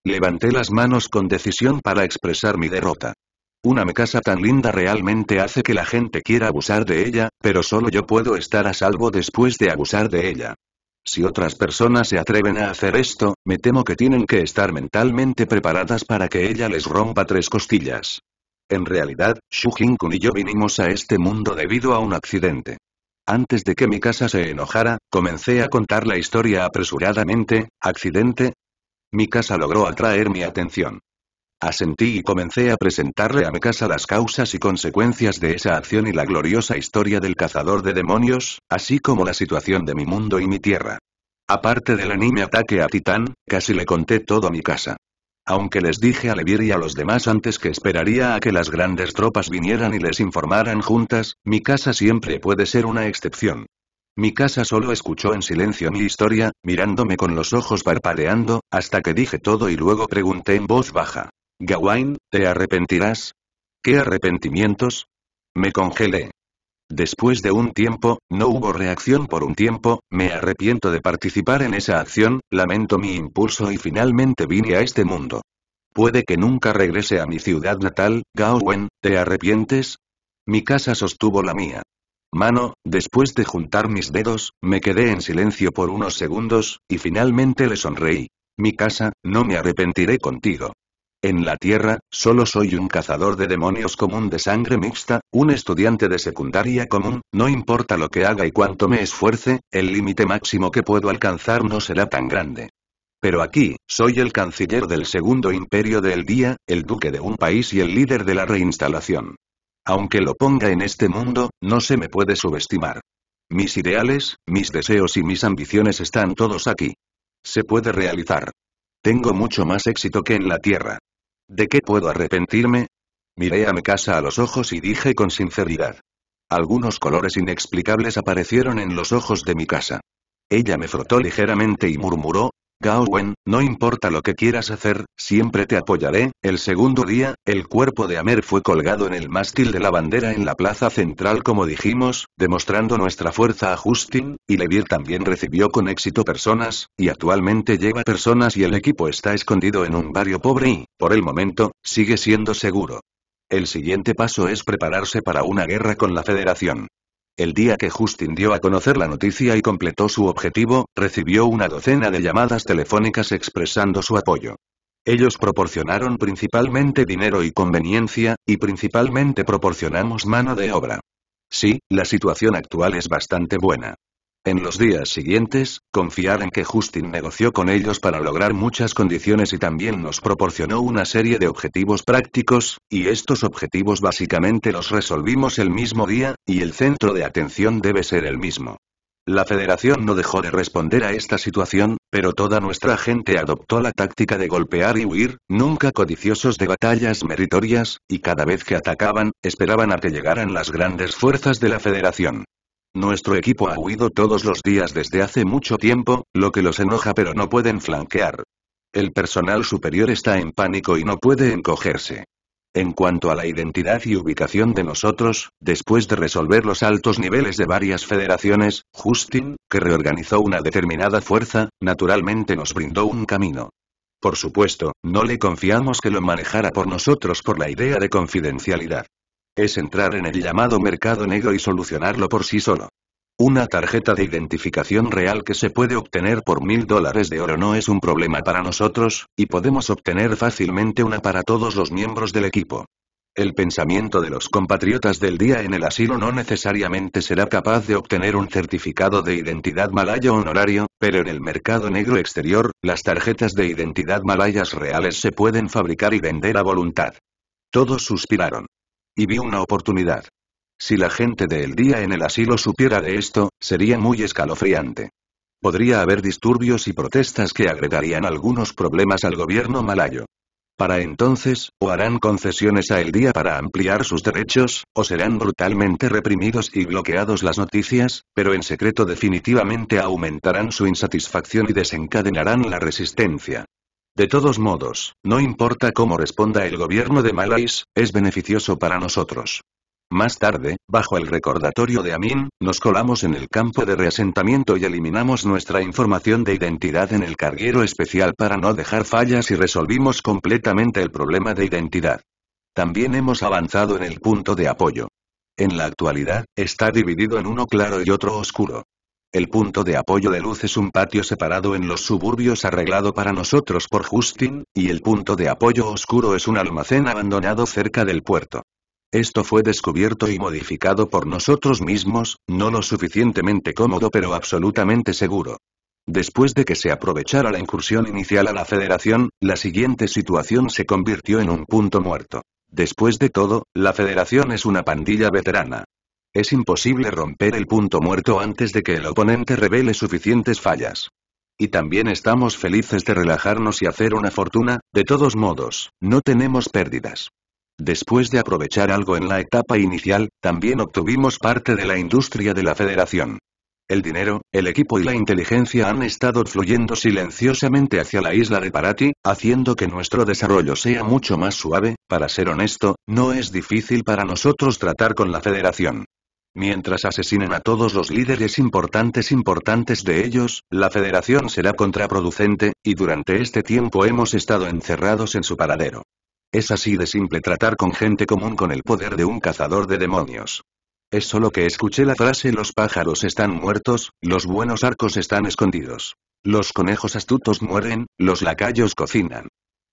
Levanté las manos con decisión para expresar mi derrota. Una casa tan linda realmente hace que la gente quiera abusar de ella, pero solo yo puedo estar a salvo después de abusar de ella. Si otras personas se atreven a hacer esto, me temo que tienen que estar mentalmente preparadas para que ella les rompa tres costillas. En realidad, Shu Kun y yo vinimos a este mundo debido a un accidente. Antes de que mi casa se enojara, comencé a contar la historia apresuradamente, accidente. Mi casa logró atraer mi atención. Asentí y comencé a presentarle a mi casa las causas y consecuencias de esa acción y la gloriosa historia del cazador de demonios, así como la situación de mi mundo y mi tierra. Aparte del anime ataque a Titán, casi le conté todo a mi casa. Aunque les dije a Levir y a los demás antes que esperaría a que las grandes tropas vinieran y les informaran juntas, mi casa siempre puede ser una excepción. Mi casa solo escuchó en silencio mi historia, mirándome con los ojos parpadeando, hasta que dije todo y luego pregunté en voz baja. Gawain, ¿te arrepentirás? ¿Qué arrepentimientos? Me congelé. Después de un tiempo, no hubo reacción por un tiempo, me arrepiento de participar en esa acción, lamento mi impulso y finalmente vine a este mundo. Puede que nunca regrese a mi ciudad natal, Gawain, ¿te arrepientes? Mi casa sostuvo la mía. Mano, después de juntar mis dedos, me quedé en silencio por unos segundos, y finalmente le sonreí. Mi casa, no me arrepentiré contigo. En la Tierra, solo soy un cazador de demonios común de sangre mixta, un estudiante de secundaria común, no importa lo que haga y cuánto me esfuerce, el límite máximo que puedo alcanzar no será tan grande. Pero aquí, soy el canciller del segundo imperio del día, el duque de un país y el líder de la reinstalación. Aunque lo ponga en este mundo, no se me puede subestimar. Mis ideales, mis deseos y mis ambiciones están todos aquí. Se puede realizar. Tengo mucho más éxito que en la Tierra. ¿De qué puedo arrepentirme? Miré a mi casa a los ojos y dije con sinceridad. Algunos colores inexplicables aparecieron en los ojos de mi casa. Ella me frotó ligeramente y murmuró, Gawen, no importa lo que quieras hacer, siempre te apoyaré. El segundo día, el cuerpo de Amer fue colgado en el mástil de la bandera en la plaza central como dijimos, demostrando nuestra fuerza a Justin, y Levir también recibió con éxito personas, y actualmente lleva personas y el equipo está escondido en un barrio pobre y, por el momento, sigue siendo seguro. El siguiente paso es prepararse para una guerra con la Federación. El día que Justin dio a conocer la noticia y completó su objetivo, recibió una docena de llamadas telefónicas expresando su apoyo. Ellos proporcionaron principalmente dinero y conveniencia, y principalmente proporcionamos mano de obra. Sí, la situación actual es bastante buena. En los días siguientes, confiar en que Justin negoció con ellos para lograr muchas condiciones y también nos proporcionó una serie de objetivos prácticos, y estos objetivos básicamente los resolvimos el mismo día, y el centro de atención debe ser el mismo. La federación no dejó de responder a esta situación, pero toda nuestra gente adoptó la táctica de golpear y huir, nunca codiciosos de batallas meritorias, y cada vez que atacaban, esperaban a que llegaran las grandes fuerzas de la federación. Nuestro equipo ha huido todos los días desde hace mucho tiempo, lo que los enoja pero no pueden flanquear. El personal superior está en pánico y no puede encogerse. En cuanto a la identidad y ubicación de nosotros, después de resolver los altos niveles de varias federaciones, Justin, que reorganizó una determinada fuerza, naturalmente nos brindó un camino. Por supuesto, no le confiamos que lo manejara por nosotros por la idea de confidencialidad. Es entrar en el llamado mercado negro y solucionarlo por sí solo. Una tarjeta de identificación real que se puede obtener por mil dólares de oro no es un problema para nosotros, y podemos obtener fácilmente una para todos los miembros del equipo. El pensamiento de los compatriotas del día en el asilo no necesariamente será capaz de obtener un certificado de identidad malaya honorario, pero en el mercado negro exterior, las tarjetas de identidad malayas reales se pueden fabricar y vender a voluntad. Todos suspiraron. Y vi una oportunidad. Si la gente del día en el asilo supiera de esto, sería muy escalofriante. Podría haber disturbios y protestas que agregarían algunos problemas al gobierno malayo. Para entonces, o harán concesiones a el día para ampliar sus derechos, o serán brutalmente reprimidos y bloqueados las noticias, pero en secreto definitivamente aumentarán su insatisfacción y desencadenarán la resistencia. De todos modos, no importa cómo responda el gobierno de Malais, es beneficioso para nosotros. Más tarde, bajo el recordatorio de Amin, nos colamos en el campo de reasentamiento y eliminamos nuestra información de identidad en el carguero especial para no dejar fallas y resolvimos completamente el problema de identidad. También hemos avanzado en el punto de apoyo. En la actualidad, está dividido en uno claro y otro oscuro. El punto de apoyo de luz es un patio separado en los suburbios arreglado para nosotros por Justin, y el punto de apoyo oscuro es un almacén abandonado cerca del puerto. Esto fue descubierto y modificado por nosotros mismos, no lo suficientemente cómodo pero absolutamente seguro. Después de que se aprovechara la incursión inicial a la Federación, la siguiente situación se convirtió en un punto muerto. Después de todo, la Federación es una pandilla veterana. Es imposible romper el punto muerto antes de que el oponente revele suficientes fallas. Y también estamos felices de relajarnos y hacer una fortuna, de todos modos, no tenemos pérdidas. Después de aprovechar algo en la etapa inicial, también obtuvimos parte de la industria de la federación. El dinero, el equipo y la inteligencia han estado fluyendo silenciosamente hacia la isla de Parati, haciendo que nuestro desarrollo sea mucho más suave, para ser honesto, no es difícil para nosotros tratar con la federación. Mientras asesinen a todos los líderes importantes importantes de ellos, la federación será contraproducente, y durante este tiempo hemos estado encerrados en su paradero. Es así de simple tratar con gente común con el poder de un cazador de demonios. Es solo que escuché la frase los pájaros están muertos, los buenos arcos están escondidos. Los conejos astutos mueren, los lacayos cocinan.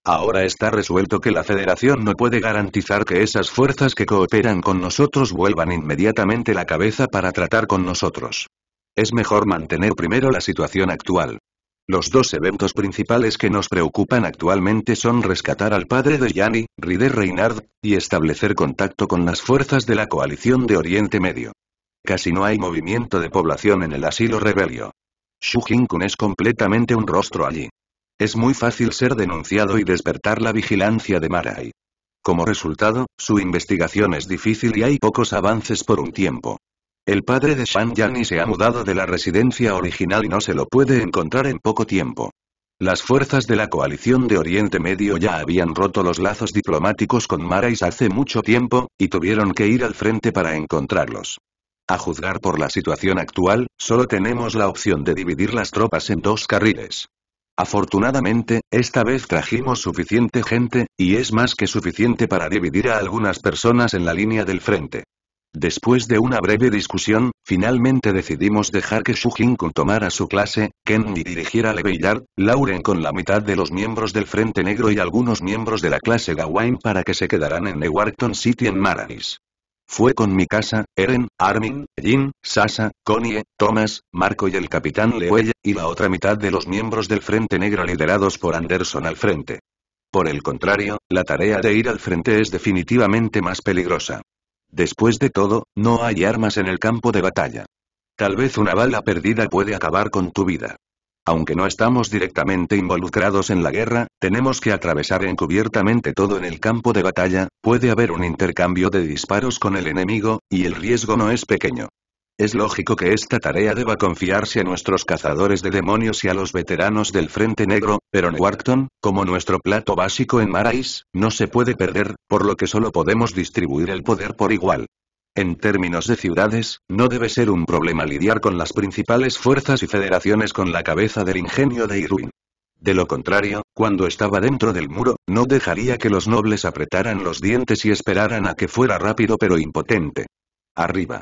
Ahora está resuelto que la Federación no puede garantizar que esas fuerzas que cooperan con nosotros vuelvan inmediatamente la cabeza para tratar con nosotros. Es mejor mantener primero la situación actual. Los dos eventos principales que nos preocupan actualmente son rescatar al padre de Yanni, Rider Reynard, y establecer contacto con las fuerzas de la coalición de Oriente Medio. Casi no hay movimiento de población en el asilo rebelio. Shu es completamente un rostro allí. Es muy fácil ser denunciado y despertar la vigilancia de Marai. Como resultado, su investigación es difícil y hay pocos avances por un tiempo. El padre de Shan Yani se ha mudado de la residencia original y no se lo puede encontrar en poco tiempo. Las fuerzas de la coalición de Oriente Medio ya habían roto los lazos diplomáticos con Marais hace mucho tiempo, y tuvieron que ir al frente para encontrarlos. A juzgar por la situación actual, solo tenemos la opción de dividir las tropas en dos carriles. Afortunadamente, esta vez trajimos suficiente gente, y es más que suficiente para dividir a algunas personas en la línea del frente. Después de una breve discusión, finalmente decidimos dejar que Shujin tomara su clase, Ken y dirigiera a Lauren con la mitad de los miembros del Frente Negro y algunos miembros de la clase Gawain para que se quedaran en Newarkton City en Maranis. Fue con casa, Eren, Armin, Jin, Sasa, Connie, Thomas, Marco y el Capitán Levi y la otra mitad de los miembros del Frente Negro liderados por Anderson al frente. Por el contrario, la tarea de ir al frente es definitivamente más peligrosa. Después de todo, no hay armas en el campo de batalla. Tal vez una bala perdida puede acabar con tu vida. Aunque no estamos directamente involucrados en la guerra, tenemos que atravesar encubiertamente todo en el campo de batalla, puede haber un intercambio de disparos con el enemigo, y el riesgo no es pequeño. Es lógico que esta tarea deba confiarse a nuestros cazadores de demonios y a los veteranos del Frente Negro, pero Newarkton, como nuestro plato básico en Marais, no se puede perder, por lo que solo podemos distribuir el poder por igual. En términos de ciudades, no debe ser un problema lidiar con las principales fuerzas y federaciones con la cabeza del ingenio de Irwin. De lo contrario, cuando estaba dentro del muro, no dejaría que los nobles apretaran los dientes y esperaran a que fuera rápido pero impotente. Arriba.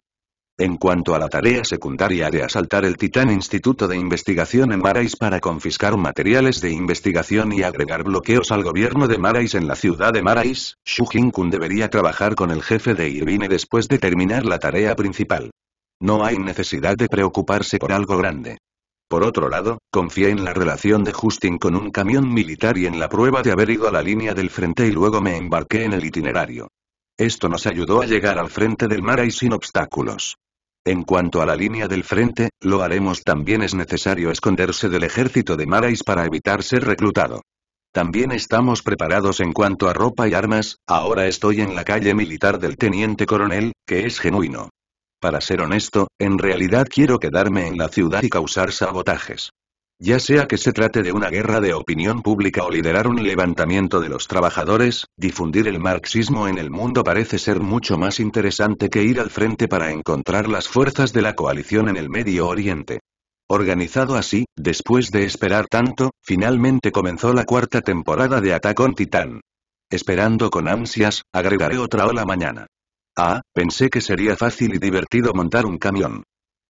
En cuanto a la tarea secundaria de asaltar el Titán Instituto de Investigación en Marais para confiscar materiales de investigación y agregar bloqueos al gobierno de Marais en la ciudad de Marais, Shu Kun debería trabajar con el jefe de Irvine después de terminar la tarea principal. No hay necesidad de preocuparse por algo grande. Por otro lado, confié en la relación de Justin con un camión militar y en la prueba de haber ido a la línea del frente y luego me embarqué en el itinerario. Esto nos ayudó a llegar al frente del Marais sin obstáculos. En cuanto a la línea del frente, lo haremos también es necesario esconderse del ejército de Marais para evitar ser reclutado. También estamos preparados en cuanto a ropa y armas, ahora estoy en la calle militar del teniente coronel, que es genuino. Para ser honesto, en realidad quiero quedarme en la ciudad y causar sabotajes. Ya sea que se trate de una guerra de opinión pública o liderar un levantamiento de los trabajadores, difundir el marxismo en el mundo parece ser mucho más interesante que ir al frente para encontrar las fuerzas de la coalición en el Medio Oriente. Organizado así, después de esperar tanto, finalmente comenzó la cuarta temporada de Ataque on Titan. Esperando con ansias, agregaré otra ola mañana. Ah, pensé que sería fácil y divertido montar un camión.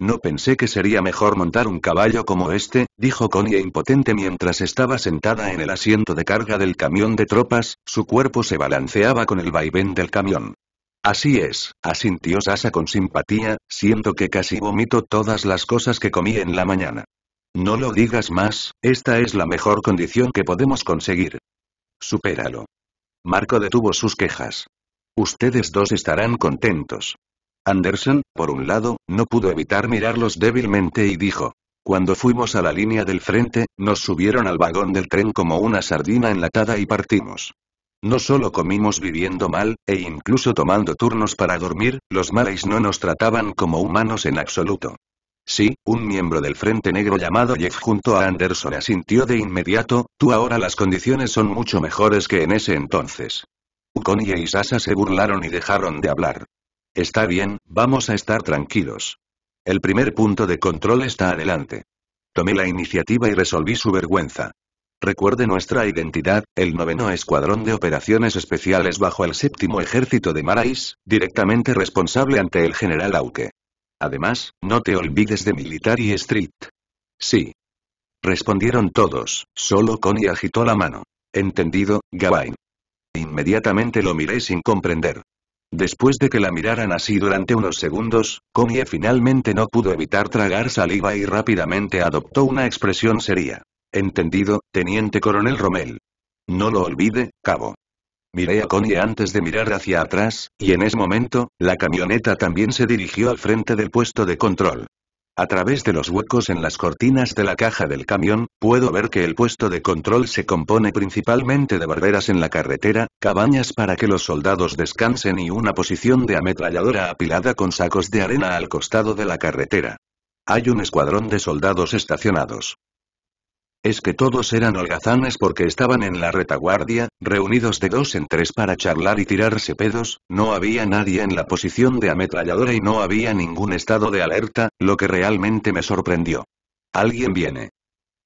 No pensé que sería mejor montar un caballo como este, dijo Connie impotente mientras estaba sentada en el asiento de carga del camión de tropas, su cuerpo se balanceaba con el vaivén del camión. Así es, asintió Sasa con simpatía, siento que casi vomito todas las cosas que comí en la mañana. No lo digas más, esta es la mejor condición que podemos conseguir. Supéralo. Marco detuvo sus quejas. Ustedes dos estarán contentos. Anderson, por un lado, no pudo evitar mirarlos débilmente y dijo. Cuando fuimos a la línea del frente, nos subieron al vagón del tren como una sardina enlatada y partimos. No solo comimos viviendo mal, e incluso tomando turnos para dormir, los malays no nos trataban como humanos en absoluto. Sí, un miembro del Frente Negro llamado Jeff junto a Anderson asintió de inmediato, tú ahora las condiciones son mucho mejores que en ese entonces. Ukon y Isasa se burlaron y dejaron de hablar. Está bien, vamos a estar tranquilos. El primer punto de control está adelante. Tomé la iniciativa y resolví su vergüenza. Recuerde nuestra identidad, el noveno escuadrón de operaciones especiales bajo el séptimo ejército de Marais, directamente responsable ante el general Auke. Además, no te olvides de Military Street. Sí. Respondieron todos, solo Connie agitó la mano. Entendido, Gawain. Inmediatamente lo miré sin comprender. Después de que la miraran así durante unos segundos, Connie finalmente no pudo evitar tragar saliva y rápidamente adoptó una expresión seria. Entendido, teniente coronel Rommel. No lo olvide, cabo. Miré a Connie antes de mirar hacia atrás, y en ese momento, la camioneta también se dirigió al frente del puesto de control. A través de los huecos en las cortinas de la caja del camión, puedo ver que el puesto de control se compone principalmente de barreras en la carretera, cabañas para que los soldados descansen y una posición de ametralladora apilada con sacos de arena al costado de la carretera. Hay un escuadrón de soldados estacionados. Es que todos eran holgazanes porque estaban en la retaguardia, reunidos de dos en tres para charlar y tirarse pedos, no había nadie en la posición de ametralladora y no había ningún estado de alerta, lo que realmente me sorprendió. Alguien viene.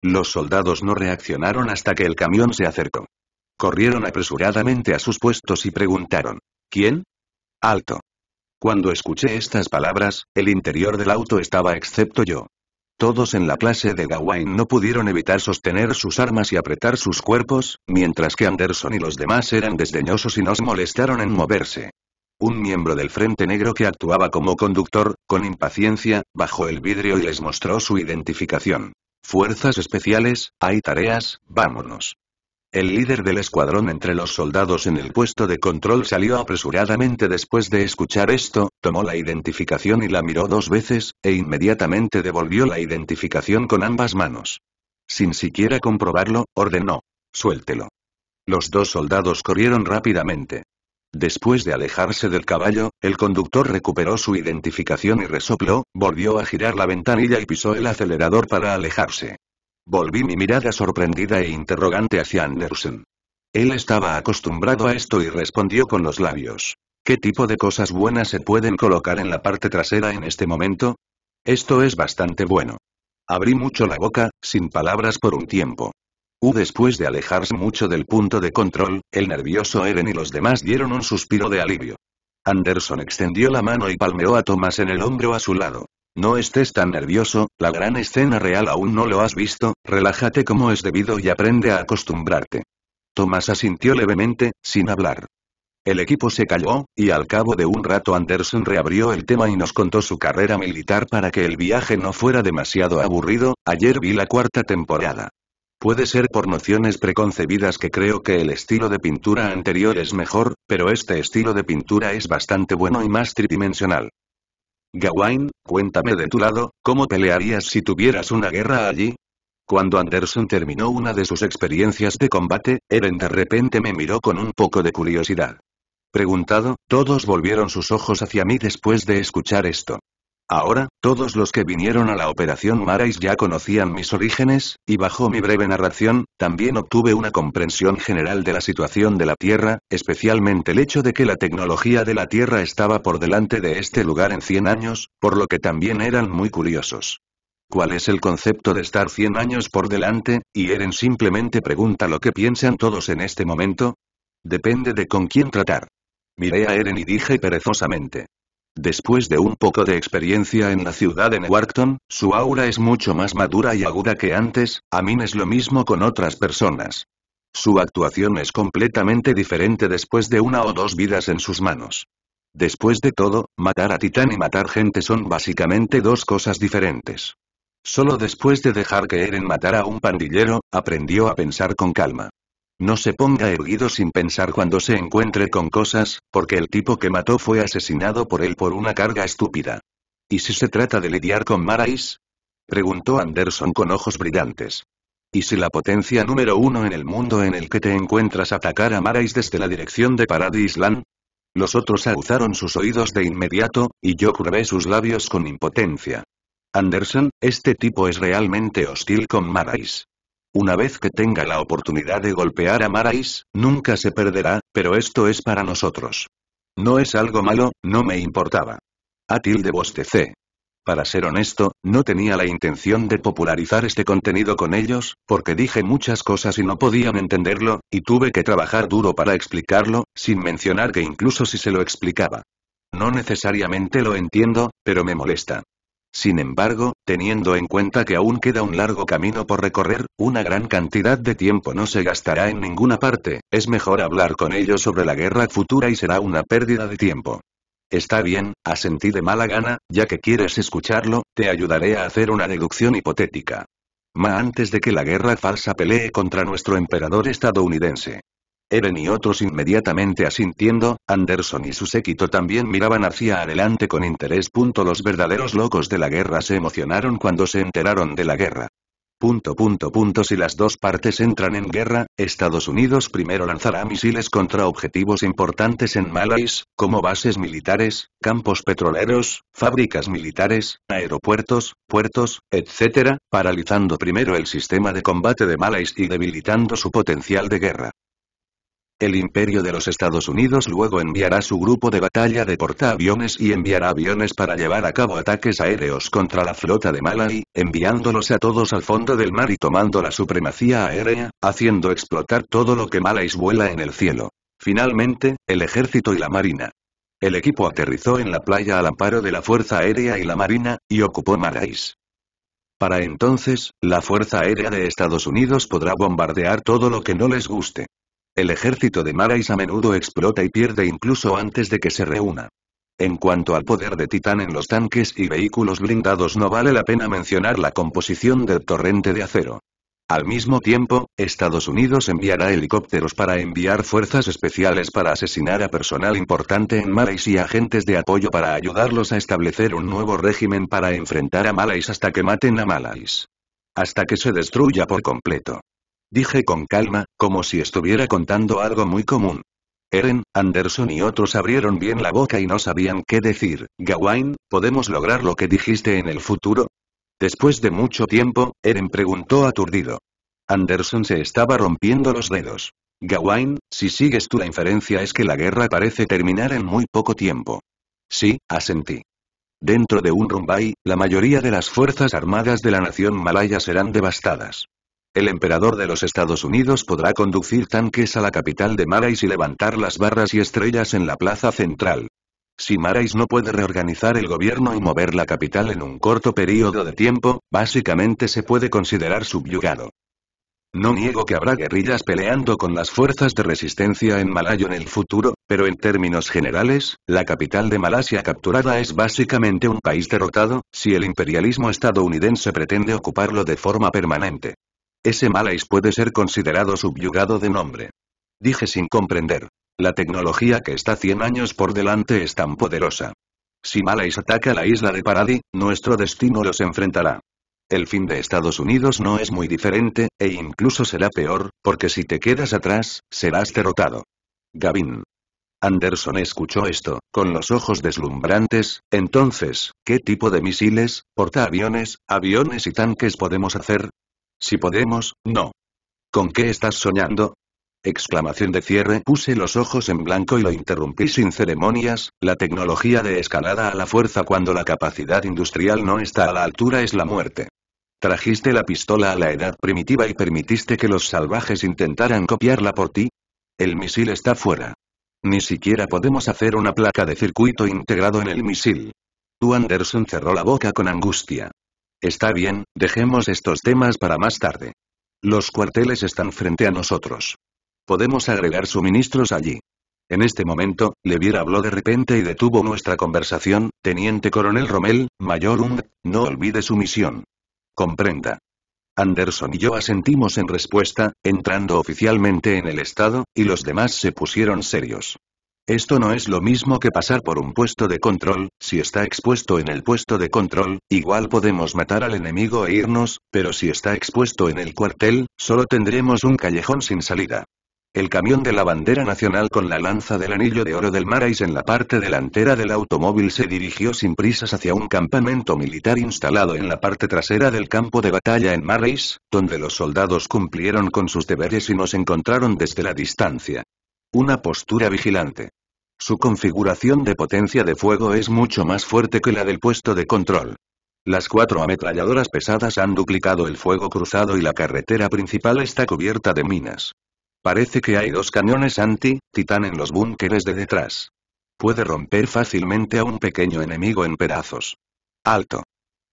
Los soldados no reaccionaron hasta que el camión se acercó. Corrieron apresuradamente a sus puestos y preguntaron. ¿Quién? Alto. Cuando escuché estas palabras, el interior del auto estaba excepto yo. Todos en la clase de Gawain no pudieron evitar sostener sus armas y apretar sus cuerpos, mientras que Anderson y los demás eran desdeñosos y nos molestaron en moverse. Un miembro del Frente Negro que actuaba como conductor, con impaciencia, bajó el vidrio y les mostró su identificación. Fuerzas especiales, hay tareas, vámonos. El líder del escuadrón entre los soldados en el puesto de control salió apresuradamente después de escuchar esto, tomó la identificación y la miró dos veces, e inmediatamente devolvió la identificación con ambas manos. Sin siquiera comprobarlo, ordenó. Suéltelo. Los dos soldados corrieron rápidamente. Después de alejarse del caballo, el conductor recuperó su identificación y resopló, volvió a girar la ventanilla y pisó el acelerador para alejarse. Volví mi mirada sorprendida e interrogante hacia Anderson. Él estaba acostumbrado a esto y respondió con los labios. ¿Qué tipo de cosas buenas se pueden colocar en la parte trasera en este momento? Esto es bastante bueno. Abrí mucho la boca, sin palabras por un tiempo. U uh, después de alejarse mucho del punto de control, el nervioso Eren y los demás dieron un suspiro de alivio. Anderson extendió la mano y palmeó a Thomas en el hombro a su lado. No estés tan nervioso, la gran escena real aún no lo has visto, relájate como es debido y aprende a acostumbrarte. Tomás asintió levemente, sin hablar. El equipo se calló, y al cabo de un rato Anderson reabrió el tema y nos contó su carrera militar para que el viaje no fuera demasiado aburrido, ayer vi la cuarta temporada. Puede ser por nociones preconcebidas que creo que el estilo de pintura anterior es mejor, pero este estilo de pintura es bastante bueno y más tridimensional. Gawain, cuéntame de tu lado, ¿cómo pelearías si tuvieras una guerra allí? Cuando Anderson terminó una de sus experiencias de combate, Eren de repente me miró con un poco de curiosidad. Preguntado, todos volvieron sus ojos hacia mí después de escuchar esto. Ahora, todos los que vinieron a la Operación Marais ya conocían mis orígenes, y bajo mi breve narración, también obtuve una comprensión general de la situación de la Tierra, especialmente el hecho de que la tecnología de la Tierra estaba por delante de este lugar en 100 años, por lo que también eran muy curiosos. ¿Cuál es el concepto de estar 100 años por delante? Y Eren simplemente pregunta lo que piensan todos en este momento. Depende de con quién tratar. Miré a Eren y dije perezosamente. Después de un poco de experiencia en la ciudad de Newarkton, su aura es mucho más madura y aguda que antes, A Amin es lo mismo con otras personas. Su actuación es completamente diferente después de una o dos vidas en sus manos. Después de todo, matar a Titán y matar gente son básicamente dos cosas diferentes. Solo después de dejar que Eren matara a un pandillero, aprendió a pensar con calma. No se ponga erguido sin pensar cuando se encuentre con cosas, porque el tipo que mató fue asesinado por él por una carga estúpida. ¿Y si se trata de lidiar con Marais? Preguntó Anderson con ojos brillantes. ¿Y si la potencia número uno en el mundo en el que te encuentras atacara a Marais desde la dirección de Paradisland? Los otros aguzaron sus oídos de inmediato, y yo curvé sus labios con impotencia. Anderson, este tipo es realmente hostil con Marais. Una vez que tenga la oportunidad de golpear a Marais, nunca se perderá, pero esto es para nosotros. No es algo malo, no me importaba. tilde bostecé. Para ser honesto, no tenía la intención de popularizar este contenido con ellos, porque dije muchas cosas y no podían entenderlo, y tuve que trabajar duro para explicarlo, sin mencionar que incluso si se lo explicaba. No necesariamente lo entiendo, pero me molesta. Sin embargo, teniendo en cuenta que aún queda un largo camino por recorrer, una gran cantidad de tiempo no se gastará en ninguna parte, es mejor hablar con ellos sobre la guerra futura y será una pérdida de tiempo. Está bien, asentí de mala gana, ya que quieres escucharlo, te ayudaré a hacer una deducción hipotética. Ma antes de que la guerra falsa pelee contra nuestro emperador estadounidense. Eren y otros inmediatamente asintiendo, Anderson y su séquito también miraban hacia adelante con interés. Los verdaderos locos de la guerra se emocionaron cuando se enteraron de la guerra. Punto, punto, punto. Si las dos partes entran en guerra, Estados Unidos primero lanzará misiles contra objetivos importantes en Malais, como bases militares, campos petroleros, fábricas militares, aeropuertos, puertos, etc., paralizando primero el sistema de combate de Malais y debilitando su potencial de guerra. El Imperio de los Estados Unidos luego enviará su grupo de batalla de portaaviones y enviará aviones para llevar a cabo ataques aéreos contra la flota de Malai, enviándolos a todos al fondo del mar y tomando la supremacía aérea, haciendo explotar todo lo que Malais vuela en el cielo. Finalmente, el ejército y la marina. El equipo aterrizó en la playa al amparo de la Fuerza Aérea y la Marina, y ocupó Malais. Para entonces, la Fuerza Aérea de Estados Unidos podrá bombardear todo lo que no les guste. El ejército de Malais a menudo explota y pierde incluso antes de que se reúna. En cuanto al poder de Titán en los tanques y vehículos blindados no vale la pena mencionar la composición del torrente de acero. Al mismo tiempo, Estados Unidos enviará helicópteros para enviar fuerzas especiales para asesinar a personal importante en Malais y agentes de apoyo para ayudarlos a establecer un nuevo régimen para enfrentar a Malais hasta que maten a Malais, Hasta que se destruya por completo dije con calma, como si estuviera contando algo muy común. Eren, Anderson y otros abrieron bien la boca y no sabían qué decir. Gawain, ¿podemos lograr lo que dijiste en el futuro? Después de mucho tiempo, Eren preguntó aturdido. Anderson se estaba rompiendo los dedos. Gawain, si sigues tu inferencia es que la guerra parece terminar en muy poco tiempo. Sí, asentí. Dentro de un Rumbai, la mayoría de las fuerzas armadas de la nación malaya serán devastadas. El emperador de los Estados Unidos podrá conducir tanques a la capital de Marais y levantar las barras y estrellas en la plaza central. Si Marais no puede reorganizar el gobierno y mover la capital en un corto periodo de tiempo, básicamente se puede considerar subyugado. No niego que habrá guerrillas peleando con las fuerzas de resistencia en Malayo en el futuro, pero en términos generales, la capital de Malasia capturada es básicamente un país derrotado, si el imperialismo estadounidense pretende ocuparlo de forma permanente. Ese Malais puede ser considerado subyugado de nombre. Dije sin comprender. La tecnología que está 100 años por delante es tan poderosa. Si Malais ataca la isla de Paradis, nuestro destino los enfrentará. El fin de Estados Unidos no es muy diferente, e incluso será peor, porque si te quedas atrás, serás derrotado. Gavin. Anderson escuchó esto, con los ojos deslumbrantes, entonces, ¿qué tipo de misiles, portaaviones, aviones y tanques podemos hacer? Si podemos, no. ¿Con qué estás soñando? Exclamación de cierre puse los ojos en blanco y lo interrumpí sin ceremonias, la tecnología de escalada a la fuerza cuando la capacidad industrial no está a la altura es la muerte. Trajiste la pistola a la edad primitiva y permitiste que los salvajes intentaran copiarla por ti. El misil está fuera. Ni siquiera podemos hacer una placa de circuito integrado en el misil. Tu Anderson cerró la boca con angustia. Está bien, dejemos estos temas para más tarde. Los cuarteles están frente a nosotros. Podemos agregar suministros allí. En este momento, Levier habló de repente y detuvo nuestra conversación, Teniente Coronel Rommel, Mayor no olvide su misión. Comprenda. Anderson y yo asentimos en respuesta, entrando oficialmente en el estado, y los demás se pusieron serios. Esto no es lo mismo que pasar por un puesto de control, si está expuesto en el puesto de control, igual podemos matar al enemigo e irnos, pero si está expuesto en el cuartel, solo tendremos un callejón sin salida. El camión de la bandera nacional con la lanza del anillo de oro del Marais en la parte delantera del automóvil se dirigió sin prisas hacia un campamento militar instalado en la parte trasera del campo de batalla en Marais, donde los soldados cumplieron con sus deberes y nos encontraron desde la distancia. Una postura vigilante. Su configuración de potencia de fuego es mucho más fuerte que la del puesto de control. Las cuatro ametralladoras pesadas han duplicado el fuego cruzado y la carretera principal está cubierta de minas. Parece que hay dos cañones anti-titán en los búnkeres de detrás. Puede romper fácilmente a un pequeño enemigo en pedazos. Alto.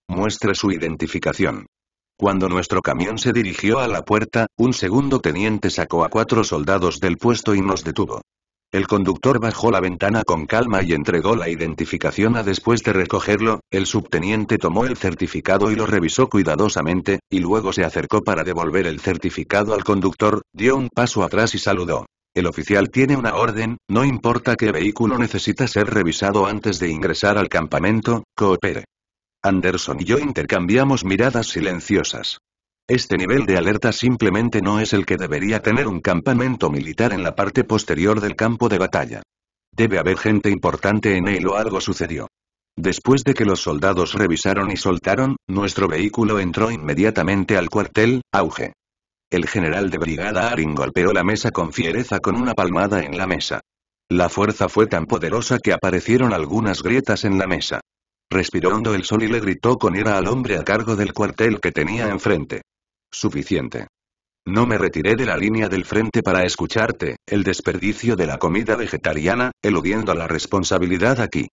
Muestre su identificación. Cuando nuestro camión se dirigió a la puerta, un segundo teniente sacó a cuatro soldados del puesto y nos detuvo. El conductor bajó la ventana con calma y entregó la identificación a después de recogerlo, el subteniente tomó el certificado y lo revisó cuidadosamente, y luego se acercó para devolver el certificado al conductor, dio un paso atrás y saludó. El oficial tiene una orden, no importa qué vehículo necesita ser revisado antes de ingresar al campamento, coopere. Anderson y yo intercambiamos miradas silenciosas. Este nivel de alerta simplemente no es el que debería tener un campamento militar en la parte posterior del campo de batalla. Debe haber gente importante en él o algo sucedió. Después de que los soldados revisaron y soltaron, nuestro vehículo entró inmediatamente al cuartel, auge. El general de brigada Arin golpeó la mesa con fiereza con una palmada en la mesa. La fuerza fue tan poderosa que aparecieron algunas grietas en la mesa. Respiró hondo el sol y le gritó con ira al hombre a cargo del cuartel que tenía enfrente. Suficiente. No me retiré de la línea del frente para escucharte, el desperdicio de la comida vegetariana, eludiendo la responsabilidad aquí.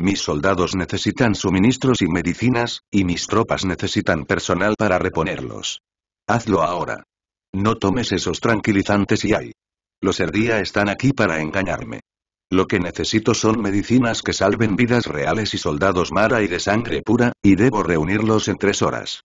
Mis soldados necesitan suministros y medicinas, y mis tropas necesitan personal para reponerlos. Hazlo ahora. No tomes esos tranquilizantes y hay. Los Herdía están aquí para engañarme. Lo que necesito son medicinas que salven vidas reales y soldados Mara y de sangre pura, y debo reunirlos en tres horas.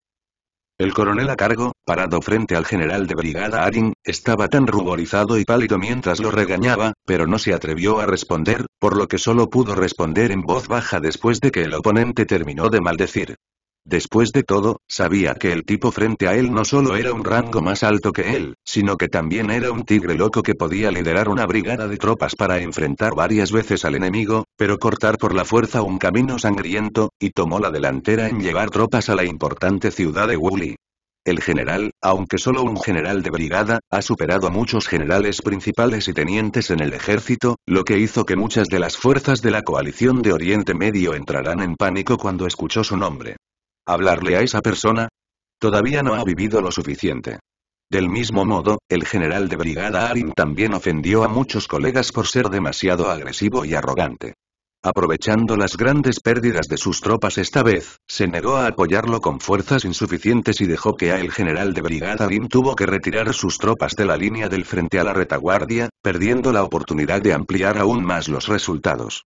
El coronel a cargo, parado frente al general de brigada Arin, estaba tan ruborizado y pálido mientras lo regañaba, pero no se atrevió a responder, por lo que solo pudo responder en voz baja después de que el oponente terminó de maldecir. Después de todo, sabía que el tipo frente a él no solo era un rango más alto que él, sino que también era un tigre loco que podía liderar una brigada de tropas para enfrentar varias veces al enemigo, pero cortar por la fuerza un camino sangriento, y tomó la delantera en llevar tropas a la importante ciudad de Wuli. El general, aunque solo un general de brigada, ha superado a muchos generales principales y tenientes en el ejército, lo que hizo que muchas de las fuerzas de la coalición de Oriente Medio entraran en pánico cuando escuchó su nombre. ¿Hablarle a esa persona? Todavía no ha vivido lo suficiente. Del mismo modo, el general de brigada Arim también ofendió a muchos colegas por ser demasiado agresivo y arrogante. Aprovechando las grandes pérdidas de sus tropas esta vez, se negó a apoyarlo con fuerzas insuficientes y dejó que a el general de brigada Arim tuvo que retirar sus tropas de la línea del frente a la retaguardia, perdiendo la oportunidad de ampliar aún más los resultados.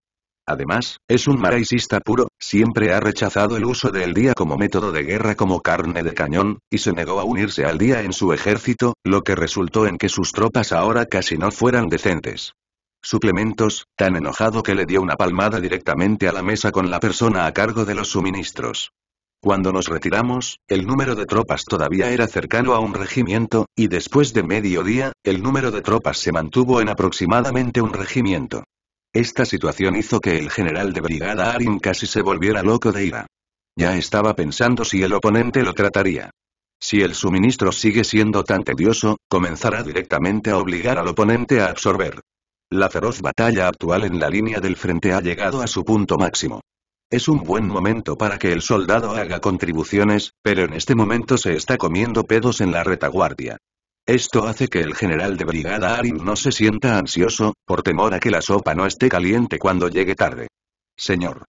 Además, es un maraisista puro, siempre ha rechazado el uso del día como método de guerra como carne de cañón, y se negó a unirse al día en su ejército, lo que resultó en que sus tropas ahora casi no fueran decentes. Suplementos, tan enojado que le dio una palmada directamente a la mesa con la persona a cargo de los suministros. Cuando nos retiramos, el número de tropas todavía era cercano a un regimiento, y después de mediodía, el número de tropas se mantuvo en aproximadamente un regimiento. Esta situación hizo que el general de brigada Arin casi se volviera loco de ira. Ya estaba pensando si el oponente lo trataría. Si el suministro sigue siendo tan tedioso, comenzará directamente a obligar al oponente a absorber. La feroz batalla actual en la línea del frente ha llegado a su punto máximo. Es un buen momento para que el soldado haga contribuciones, pero en este momento se está comiendo pedos en la retaguardia. Esto hace que el general de brigada Arim no se sienta ansioso, por temor a que la sopa no esté caliente cuando llegue tarde. Señor.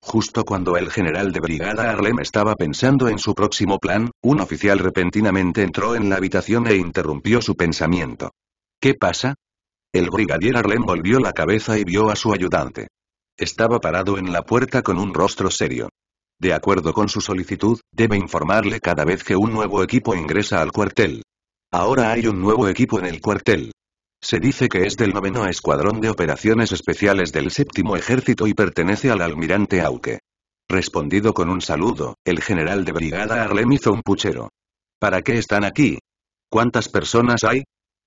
Justo cuando el general de brigada Arlem estaba pensando en su próximo plan, un oficial repentinamente entró en la habitación e interrumpió su pensamiento. ¿Qué pasa? El brigadier Arlem volvió la cabeza y vio a su ayudante. Estaba parado en la puerta con un rostro serio. De acuerdo con su solicitud, debe informarle cada vez que un nuevo equipo ingresa al cuartel. Ahora hay un nuevo equipo en el cuartel. Se dice que es del noveno escuadrón de operaciones especiales del séptimo ejército y pertenece al almirante Auke. Respondido con un saludo, el general de brigada Arlem hizo un puchero. ¿Para qué están aquí? ¿Cuántas personas hay?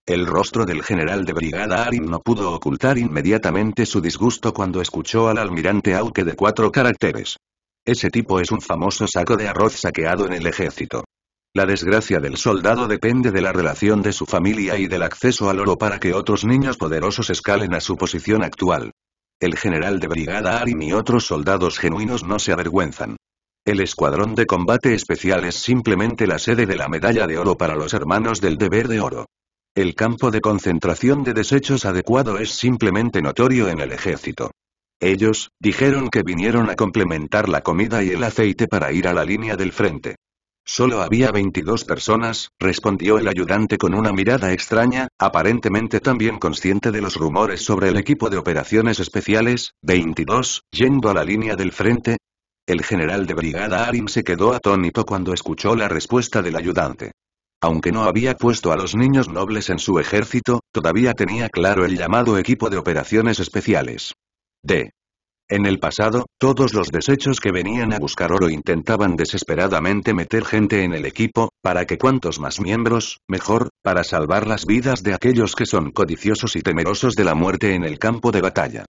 El rostro del general de brigada Arim no pudo ocultar inmediatamente su disgusto cuando escuchó al almirante Auke de cuatro caracteres. Ese tipo es un famoso saco de arroz saqueado en el ejército. La desgracia del soldado depende de la relación de su familia y del acceso al oro para que otros niños poderosos escalen a su posición actual. El general de brigada Arim y otros soldados genuinos no se avergüenzan. El escuadrón de combate especial es simplemente la sede de la medalla de oro para los hermanos del deber de oro. El campo de concentración de desechos adecuado es simplemente notorio en el ejército. Ellos, dijeron que vinieron a complementar la comida y el aceite para ir a la línea del frente. Solo había 22 personas, respondió el ayudante con una mirada extraña, aparentemente también consciente de los rumores sobre el equipo de operaciones especiales, 22, yendo a la línea del frente. El general de brigada Arim se quedó atónito cuando escuchó la respuesta del ayudante. Aunque no había puesto a los niños nobles en su ejército, todavía tenía claro el llamado equipo de operaciones especiales. D. En el pasado, todos los desechos que venían a buscar oro intentaban desesperadamente meter gente en el equipo, para que cuantos más miembros, mejor, para salvar las vidas de aquellos que son codiciosos y temerosos de la muerte en el campo de batalla.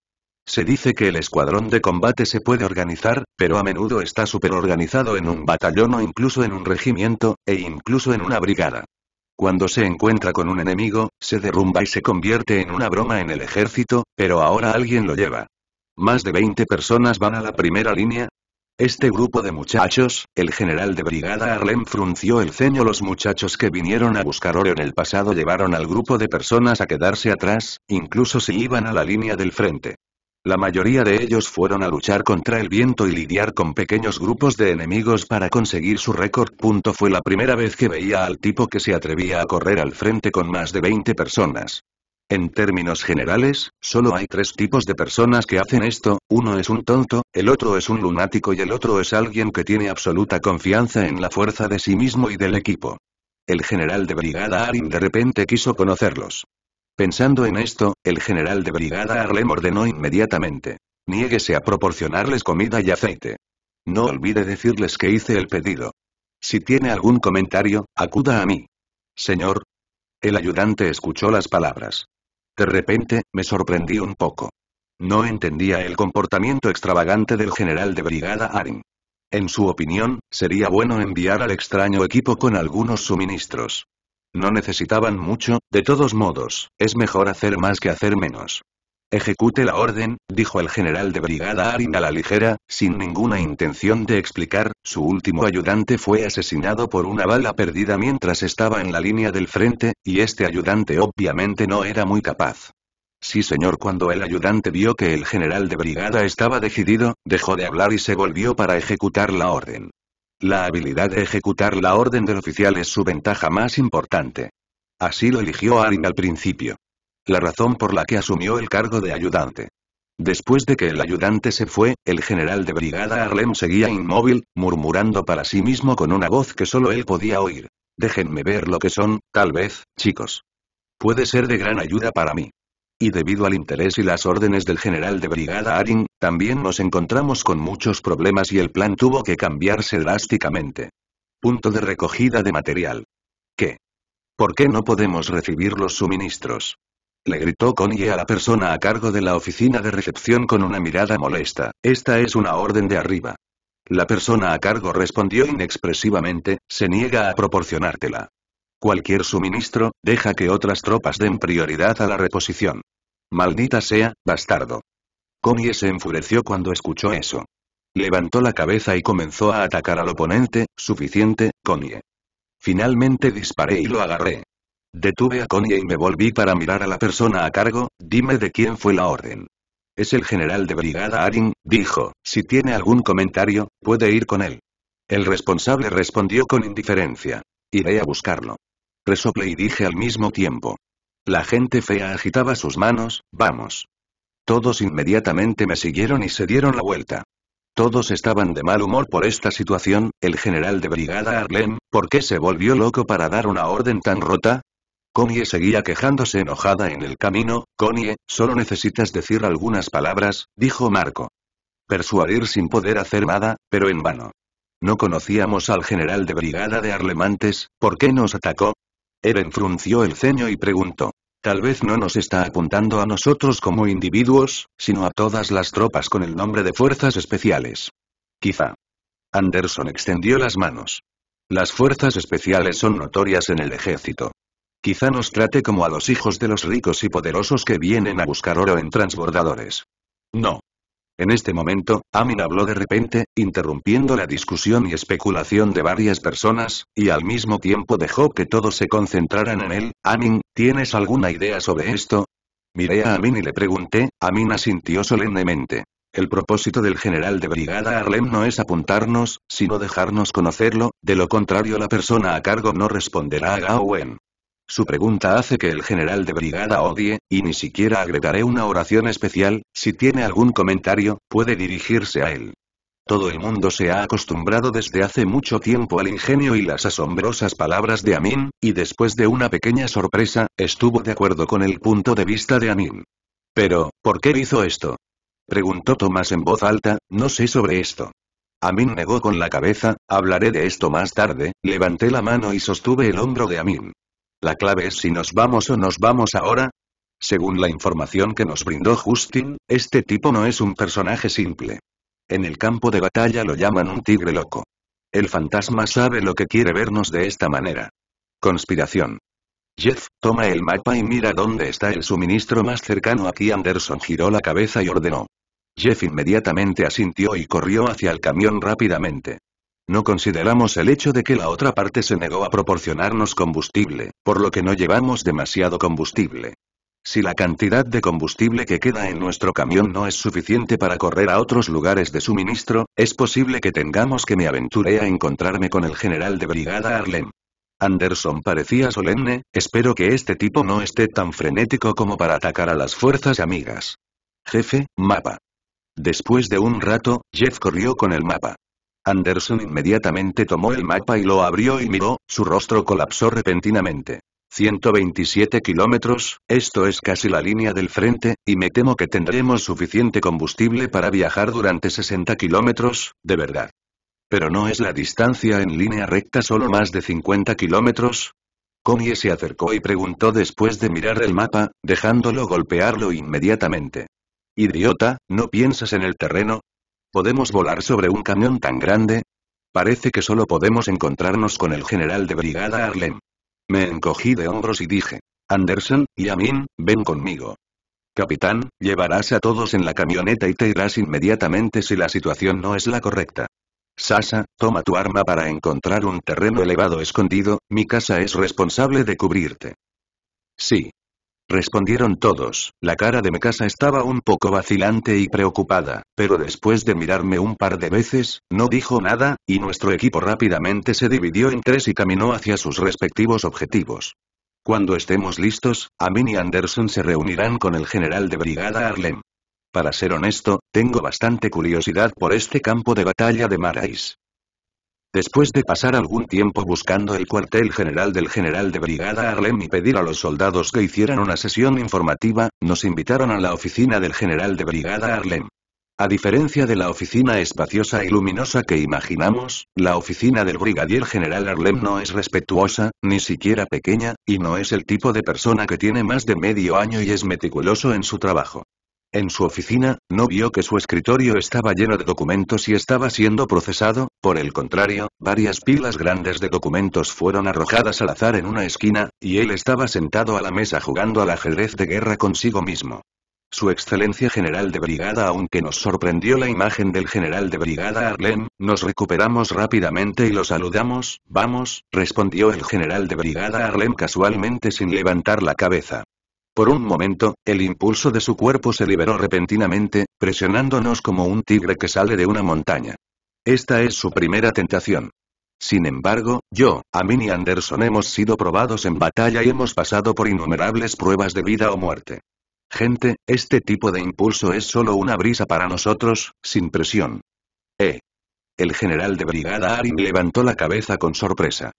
Se dice que el escuadrón de combate se puede organizar, pero a menudo está superorganizado en un batallón o incluso en un regimiento, e incluso en una brigada. Cuando se encuentra con un enemigo, se derrumba y se convierte en una broma en el ejército, pero ahora alguien lo lleva. Más de 20 personas van a la primera línea. Este grupo de muchachos, el general de brigada Arlem frunció el ceño. Los muchachos que vinieron a buscar oro en el pasado llevaron al grupo de personas a quedarse atrás, incluso si iban a la línea del frente. La mayoría de ellos fueron a luchar contra el viento y lidiar con pequeños grupos de enemigos para conseguir su récord. Punto fue la primera vez que veía al tipo que se atrevía a correr al frente con más de 20 personas. En términos generales, solo hay tres tipos de personas que hacen esto, uno es un tonto, el otro es un lunático y el otro es alguien que tiene absoluta confianza en la fuerza de sí mismo y del equipo. El general de brigada Arim de repente quiso conocerlos. Pensando en esto, el general de brigada Arlem ordenó inmediatamente. Niéguese a proporcionarles comida y aceite. No olvide decirles que hice el pedido. Si tiene algún comentario, acuda a mí. Señor, el ayudante escuchó las palabras. De repente, me sorprendí un poco. No entendía el comportamiento extravagante del general de brigada Arin. En su opinión, sería bueno enviar al extraño equipo con algunos suministros. No necesitaban mucho, de todos modos, es mejor hacer más que hacer menos. Ejecute la orden, dijo el general de brigada Arin a la ligera, sin ninguna intención de explicar, su último ayudante fue asesinado por una bala perdida mientras estaba en la línea del frente, y este ayudante obviamente no era muy capaz. Sí señor cuando el ayudante vio que el general de brigada estaba decidido, dejó de hablar y se volvió para ejecutar la orden. La habilidad de ejecutar la orden del oficial es su ventaja más importante. Así lo eligió Arin al principio la razón por la que asumió el cargo de ayudante. Después de que el ayudante se fue, el general de brigada Arlem seguía inmóvil, murmurando para sí mismo con una voz que solo él podía oír. Déjenme ver lo que son, tal vez, chicos. Puede ser de gran ayuda para mí. Y debido al interés y las órdenes del general de brigada Arin, también nos encontramos con muchos problemas y el plan tuvo que cambiarse drásticamente. Punto de recogida de material. ¿Qué? ¿Por qué no podemos recibir los suministros? Le gritó Connie a la persona a cargo de la oficina de recepción con una mirada molesta. Esta es una orden de arriba. La persona a cargo respondió inexpresivamente, se niega a proporcionártela. Cualquier suministro, deja que otras tropas den prioridad a la reposición. Maldita sea, bastardo. Connie se enfureció cuando escuchó eso. Levantó la cabeza y comenzó a atacar al oponente, suficiente, Connie. Finalmente disparé y lo agarré. Detuve a Connie y me volví para mirar a la persona a cargo, dime de quién fue la orden. Es el general de brigada Arin, dijo, si tiene algún comentario, puede ir con él. El responsable respondió con indiferencia. Iré a buscarlo. Resople y dije al mismo tiempo. La gente fea agitaba sus manos, vamos. Todos inmediatamente me siguieron y se dieron la vuelta. Todos estaban de mal humor por esta situación, el general de brigada Arlem, ¿por qué se volvió loco para dar una orden tan rota? Connie seguía quejándose enojada en el camino, Connie, solo necesitas decir algunas palabras, dijo Marco. Persuadir sin poder hacer nada, pero en vano. No conocíamos al general de brigada de Arlemantes, ¿por qué nos atacó? Eren frunció el ceño y preguntó. Tal vez no nos está apuntando a nosotros como individuos, sino a todas las tropas con el nombre de fuerzas especiales. Quizá. Anderson extendió las manos. Las fuerzas especiales son notorias en el ejército. Quizá nos trate como a los hijos de los ricos y poderosos que vienen a buscar oro en transbordadores. No. En este momento, Amin habló de repente, interrumpiendo la discusión y especulación de varias personas, y al mismo tiempo dejó que todos se concentraran en él. Amin, ¿tienes alguna idea sobre esto? Miré a Amin y le pregunté, Amin asintió solemnemente. El propósito del general de brigada Arlem no es apuntarnos, sino dejarnos conocerlo, de lo contrario la persona a cargo no responderá a Gawen. Su pregunta hace que el general de brigada odie, y ni siquiera agregaré una oración especial, si tiene algún comentario, puede dirigirse a él. Todo el mundo se ha acostumbrado desde hace mucho tiempo al ingenio y las asombrosas palabras de Amin, y después de una pequeña sorpresa, estuvo de acuerdo con el punto de vista de Amin. Pero, ¿por qué hizo esto? Preguntó Tomás en voz alta, no sé sobre esto. Amin negó con la cabeza, hablaré de esto más tarde, levanté la mano y sostuve el hombro de Amin. La clave es si nos vamos o nos vamos ahora. Según la información que nos brindó Justin, este tipo no es un personaje simple. En el campo de batalla lo llaman un tigre loco. El fantasma sabe lo que quiere vernos de esta manera. Conspiración. Jeff, toma el mapa y mira dónde está el suministro más cercano aquí. Anderson giró la cabeza y ordenó. Jeff inmediatamente asintió y corrió hacia el camión rápidamente. No consideramos el hecho de que la otra parte se negó a proporcionarnos combustible, por lo que no llevamos demasiado combustible. Si la cantidad de combustible que queda en nuestro camión no es suficiente para correr a otros lugares de suministro, es posible que tengamos que me aventuré a encontrarme con el general de brigada Arlen. Anderson parecía solemne, espero que este tipo no esté tan frenético como para atacar a las fuerzas amigas. Jefe, mapa. Después de un rato, Jeff corrió con el mapa. Anderson inmediatamente tomó el mapa y lo abrió y miró, su rostro colapsó repentinamente. 127 kilómetros, esto es casi la línea del frente, y me temo que tendremos suficiente combustible para viajar durante 60 kilómetros, de verdad. Pero no es la distancia en línea recta solo más de 50 kilómetros. Connie se acercó y preguntó después de mirar el mapa, dejándolo golpearlo inmediatamente. Idiota, ¿no piensas en el terreno? ¿Podemos volar sobre un camión tan grande? Parece que solo podemos encontrarnos con el general de brigada Arlen. Me encogí de hombros y dije, Anderson, y Amin, ven conmigo. Capitán, llevarás a todos en la camioneta y te irás inmediatamente si la situación no es la correcta. Sasa, toma tu arma para encontrar un terreno elevado escondido, mi casa es responsable de cubrirte. Sí, Respondieron todos, la cara de casa estaba un poco vacilante y preocupada, pero después de mirarme un par de veces, no dijo nada, y nuestro equipo rápidamente se dividió en tres y caminó hacia sus respectivos objetivos. Cuando estemos listos, Amin y Anderson se reunirán con el general de brigada Arlem. Para ser honesto, tengo bastante curiosidad por este campo de batalla de Marais. Después de pasar algún tiempo buscando el cuartel general del general de brigada Arlem y pedir a los soldados que hicieran una sesión informativa, nos invitaron a la oficina del general de brigada Arlem. A diferencia de la oficina espaciosa y luminosa que imaginamos, la oficina del brigadier general Arlem no es respetuosa, ni siquiera pequeña, y no es el tipo de persona que tiene más de medio año y es meticuloso en su trabajo. En su oficina, no vio que su escritorio estaba lleno de documentos y estaba siendo procesado, por el contrario, varias pilas grandes de documentos fueron arrojadas al azar en una esquina, y él estaba sentado a la mesa jugando al ajedrez de guerra consigo mismo. Su excelencia general de brigada aunque nos sorprendió la imagen del general de brigada Arlem, nos recuperamos rápidamente y lo saludamos, vamos, respondió el general de brigada Arlem casualmente sin levantar la cabeza. Por un momento, el impulso de su cuerpo se liberó repentinamente, presionándonos como un tigre que sale de una montaña. Esta es su primera tentación. Sin embargo, yo, Amin y Anderson hemos sido probados en batalla y hemos pasado por innumerables pruebas de vida o muerte. Gente, este tipo de impulso es solo una brisa para nosotros, sin presión. Eh. El general de brigada Arin levantó la cabeza con sorpresa.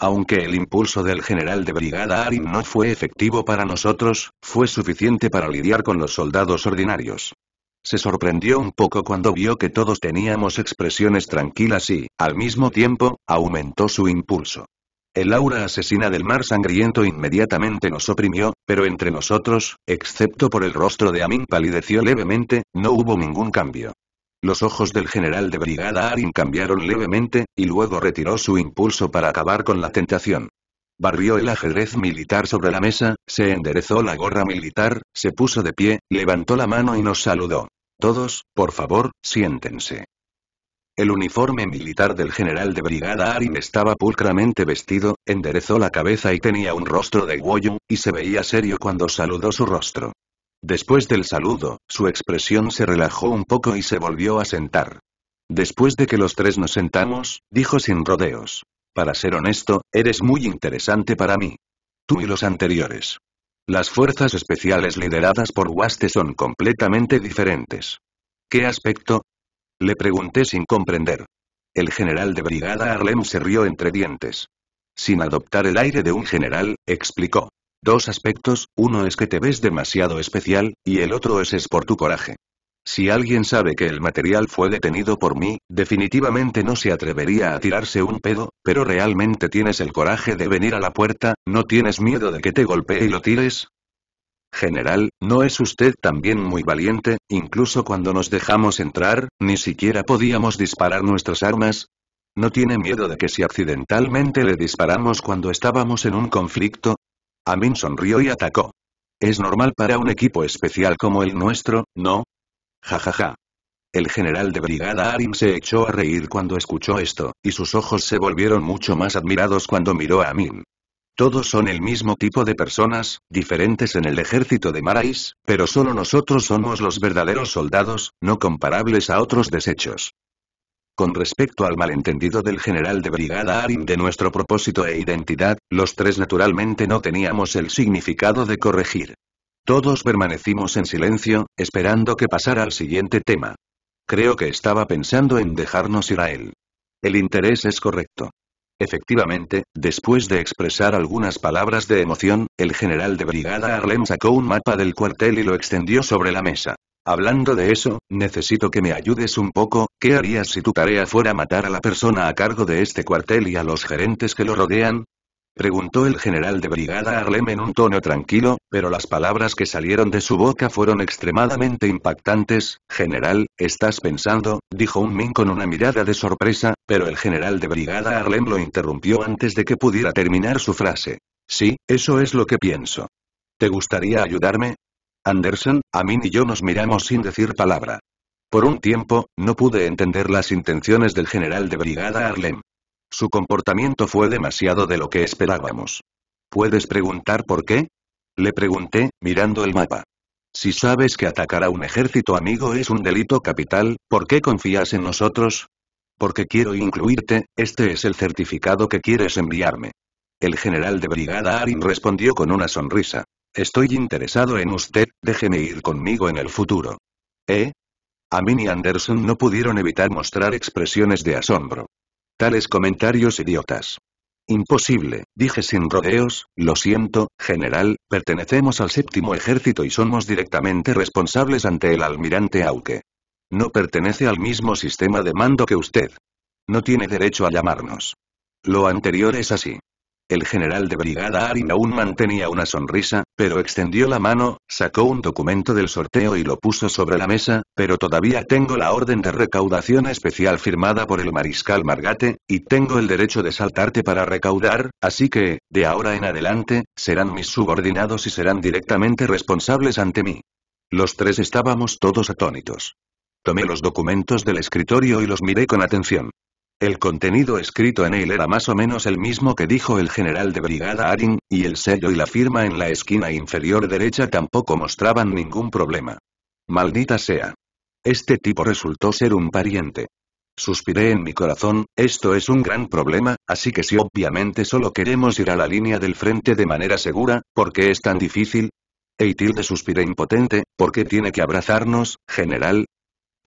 Aunque el impulso del general de brigada Arim no fue efectivo para nosotros, fue suficiente para lidiar con los soldados ordinarios. Se sorprendió un poco cuando vio que todos teníamos expresiones tranquilas y, al mismo tiempo, aumentó su impulso. El aura asesina del mar sangriento inmediatamente nos oprimió, pero entre nosotros, excepto por el rostro de Amin palideció levemente, no hubo ningún cambio. Los ojos del general de brigada Arin cambiaron levemente, y luego retiró su impulso para acabar con la tentación. Barrió el ajedrez militar sobre la mesa, se enderezó la gorra militar, se puso de pie, levantó la mano y nos saludó. Todos, por favor, siéntense. El uniforme militar del general de brigada Arin estaba pulcramente vestido, enderezó la cabeza y tenía un rostro de Goyo, y se veía serio cuando saludó su rostro. Después del saludo, su expresión se relajó un poco y se volvió a sentar. Después de que los tres nos sentamos, dijo sin rodeos. Para ser honesto, eres muy interesante para mí. Tú y los anteriores. Las fuerzas especiales lideradas por Waste son completamente diferentes. ¿Qué aspecto? Le pregunté sin comprender. El general de brigada Arlem se rió entre dientes. Sin adoptar el aire de un general, explicó. Dos aspectos, uno es que te ves demasiado especial, y el otro es es por tu coraje. Si alguien sabe que el material fue detenido por mí, definitivamente no se atrevería a tirarse un pedo, pero realmente tienes el coraje de venir a la puerta, ¿no tienes miedo de que te golpee y lo tires? General, ¿no es usted también muy valiente? Incluso cuando nos dejamos entrar, ni siquiera podíamos disparar nuestras armas. ¿No tiene miedo de que si accidentalmente le disparamos cuando estábamos en un conflicto, Amin sonrió y atacó. Es normal para un equipo especial como el nuestro, ¿no? Jajaja. Ja, ja. El general de brigada Arim se echó a reír cuando escuchó esto, y sus ojos se volvieron mucho más admirados cuando miró a Amin. Todos son el mismo tipo de personas, diferentes en el ejército de Marais, pero solo nosotros somos los verdaderos soldados, no comparables a otros desechos. Con respecto al malentendido del general de brigada Arin de nuestro propósito e identidad, los tres naturalmente no teníamos el significado de corregir. Todos permanecimos en silencio, esperando que pasara al siguiente tema. Creo que estaba pensando en dejarnos ir a él. El interés es correcto. Efectivamente, después de expresar algunas palabras de emoción, el general de brigada Arlem sacó un mapa del cuartel y lo extendió sobre la mesa. Hablando de eso, necesito que me ayudes un poco, ¿qué harías si tu tarea fuera matar a la persona a cargo de este cuartel y a los gerentes que lo rodean? Preguntó el general de brigada Arlem en un tono tranquilo, pero las palabras que salieron de su boca fueron extremadamente impactantes. General, ¿estás pensando? dijo un Min con una mirada de sorpresa, pero el general de brigada Arlem lo interrumpió antes de que pudiera terminar su frase. Sí, eso es lo que pienso. ¿Te gustaría ayudarme? Anderson, Amin y yo nos miramos sin decir palabra. Por un tiempo, no pude entender las intenciones del general de brigada Arlem. Su comportamiento fue demasiado de lo que esperábamos. ¿Puedes preguntar por qué? Le pregunté, mirando el mapa. Si sabes que atacar a un ejército amigo es un delito capital, ¿por qué confías en nosotros? Porque quiero incluirte, este es el certificado que quieres enviarme. El general de brigada Arin respondió con una sonrisa. Estoy interesado en usted, déjeme ir conmigo en el futuro. ¿Eh? Amin y Anderson no pudieron evitar mostrar expresiones de asombro. Tales comentarios idiotas. Imposible, dije sin rodeos, lo siento, general, pertenecemos al séptimo ejército y somos directamente responsables ante el almirante Auke. No pertenece al mismo sistema de mando que usted. No tiene derecho a llamarnos. Lo anterior es así. El general de brigada Arin aún mantenía una sonrisa, pero extendió la mano, sacó un documento del sorteo y lo puso sobre la mesa, pero todavía tengo la orden de recaudación especial firmada por el mariscal Margate, y tengo el derecho de saltarte para recaudar, así que, de ahora en adelante, serán mis subordinados y serán directamente responsables ante mí. Los tres estábamos todos atónitos. Tomé los documentos del escritorio y los miré con atención. El contenido escrito en él era más o menos el mismo que dijo el general de brigada Arin, y el sello y la firma en la esquina inferior derecha tampoco mostraban ningún problema. Maldita sea. Este tipo resultó ser un pariente. Suspiré en mi corazón, esto es un gran problema, así que si obviamente solo queremos ir a la línea del frente de manera segura, ¿por qué es tan difícil? Eitilde suspiré impotente, ¿por qué tiene que abrazarnos, general?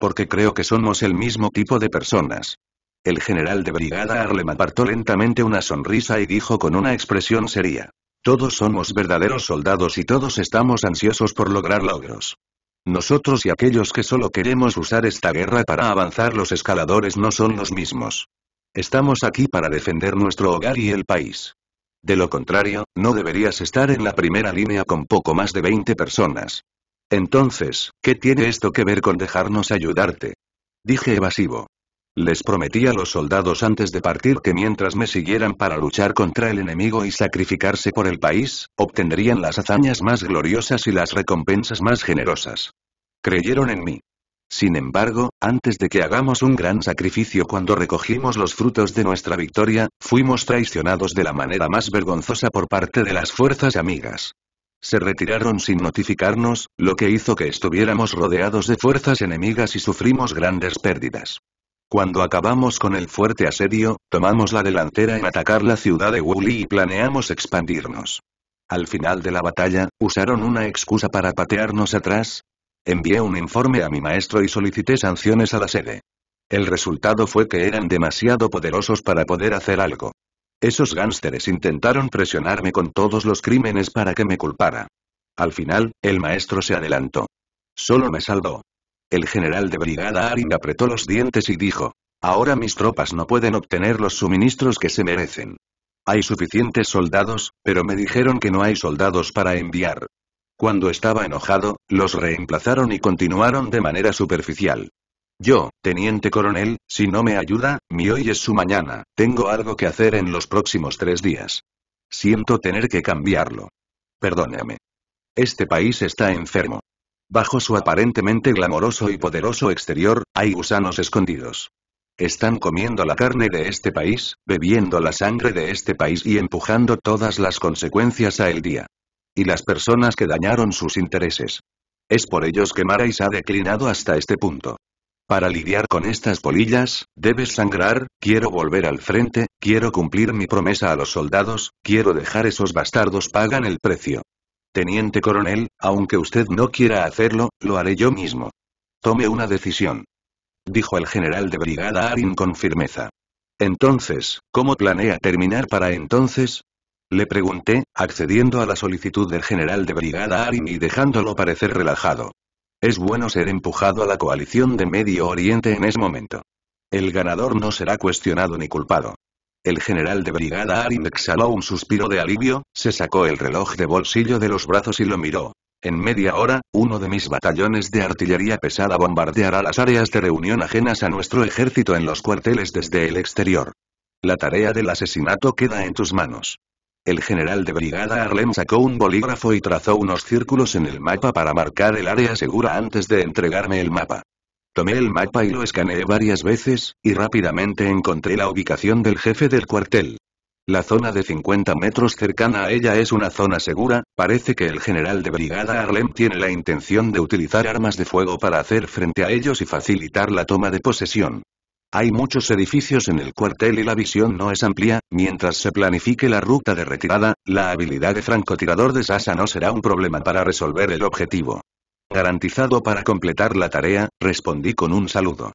Porque creo que somos el mismo tipo de personas. El general de brigada Arlem apartó lentamente una sonrisa y dijo con una expresión seria. Todos somos verdaderos soldados y todos estamos ansiosos por lograr logros. Nosotros y aquellos que solo queremos usar esta guerra para avanzar los escaladores no son los mismos. Estamos aquí para defender nuestro hogar y el país. De lo contrario, no deberías estar en la primera línea con poco más de 20 personas. Entonces, ¿qué tiene esto que ver con dejarnos ayudarte? Dije evasivo. Les prometí a los soldados antes de partir que mientras me siguieran para luchar contra el enemigo y sacrificarse por el país, obtendrían las hazañas más gloriosas y las recompensas más generosas. Creyeron en mí. Sin embargo, antes de que hagamos un gran sacrificio cuando recogimos los frutos de nuestra victoria, fuimos traicionados de la manera más vergonzosa por parte de las fuerzas amigas. Se retiraron sin notificarnos, lo que hizo que estuviéramos rodeados de fuerzas enemigas y sufrimos grandes pérdidas. Cuando acabamos con el fuerte asedio, tomamos la delantera en atacar la ciudad de Wuli y planeamos expandirnos. Al final de la batalla, usaron una excusa para patearnos atrás. Envié un informe a mi maestro y solicité sanciones a la sede. El resultado fue que eran demasiado poderosos para poder hacer algo. Esos gánsteres intentaron presionarme con todos los crímenes para que me culpara. Al final, el maestro se adelantó. Solo me salvó. El general de brigada Aring apretó los dientes y dijo. Ahora mis tropas no pueden obtener los suministros que se merecen. Hay suficientes soldados, pero me dijeron que no hay soldados para enviar. Cuando estaba enojado, los reemplazaron y continuaron de manera superficial. Yo, teniente coronel, si no me ayuda, mi hoy es su mañana, tengo algo que hacer en los próximos tres días. Siento tener que cambiarlo. Perdóname. Este país está enfermo. Bajo su aparentemente glamoroso y poderoso exterior, hay gusanos escondidos. Están comiendo la carne de este país, bebiendo la sangre de este país y empujando todas las consecuencias a el día. Y las personas que dañaron sus intereses. Es por ellos que Marais ha declinado hasta este punto. Para lidiar con estas polillas, debes sangrar, quiero volver al frente, quiero cumplir mi promesa a los soldados, quiero dejar esos bastardos pagan el precio. Teniente coronel, aunque usted no quiera hacerlo, lo haré yo mismo. Tome una decisión. Dijo el general de brigada Arin con firmeza. Entonces, ¿cómo planea terminar para entonces? Le pregunté, accediendo a la solicitud del general de brigada Arin y dejándolo parecer relajado. Es bueno ser empujado a la coalición de Medio Oriente en ese momento. El ganador no será cuestionado ni culpado. El general de brigada Arin exhaló un suspiro de alivio, se sacó el reloj de bolsillo de los brazos y lo miró. En media hora, uno de mis batallones de artillería pesada bombardeará las áreas de reunión ajenas a nuestro ejército en los cuarteles desde el exterior. La tarea del asesinato queda en tus manos. El general de brigada Arlem sacó un bolígrafo y trazó unos círculos en el mapa para marcar el área segura antes de entregarme el mapa. Tomé el mapa y lo escaneé varias veces, y rápidamente encontré la ubicación del jefe del cuartel. La zona de 50 metros cercana a ella es una zona segura, parece que el general de brigada Arlem tiene la intención de utilizar armas de fuego para hacer frente a ellos y facilitar la toma de posesión. Hay muchos edificios en el cuartel y la visión no es amplia, mientras se planifique la ruta de retirada, la habilidad de francotirador de Sasa no será un problema para resolver el objetivo. Garantizado para completar la tarea, respondí con un saludo.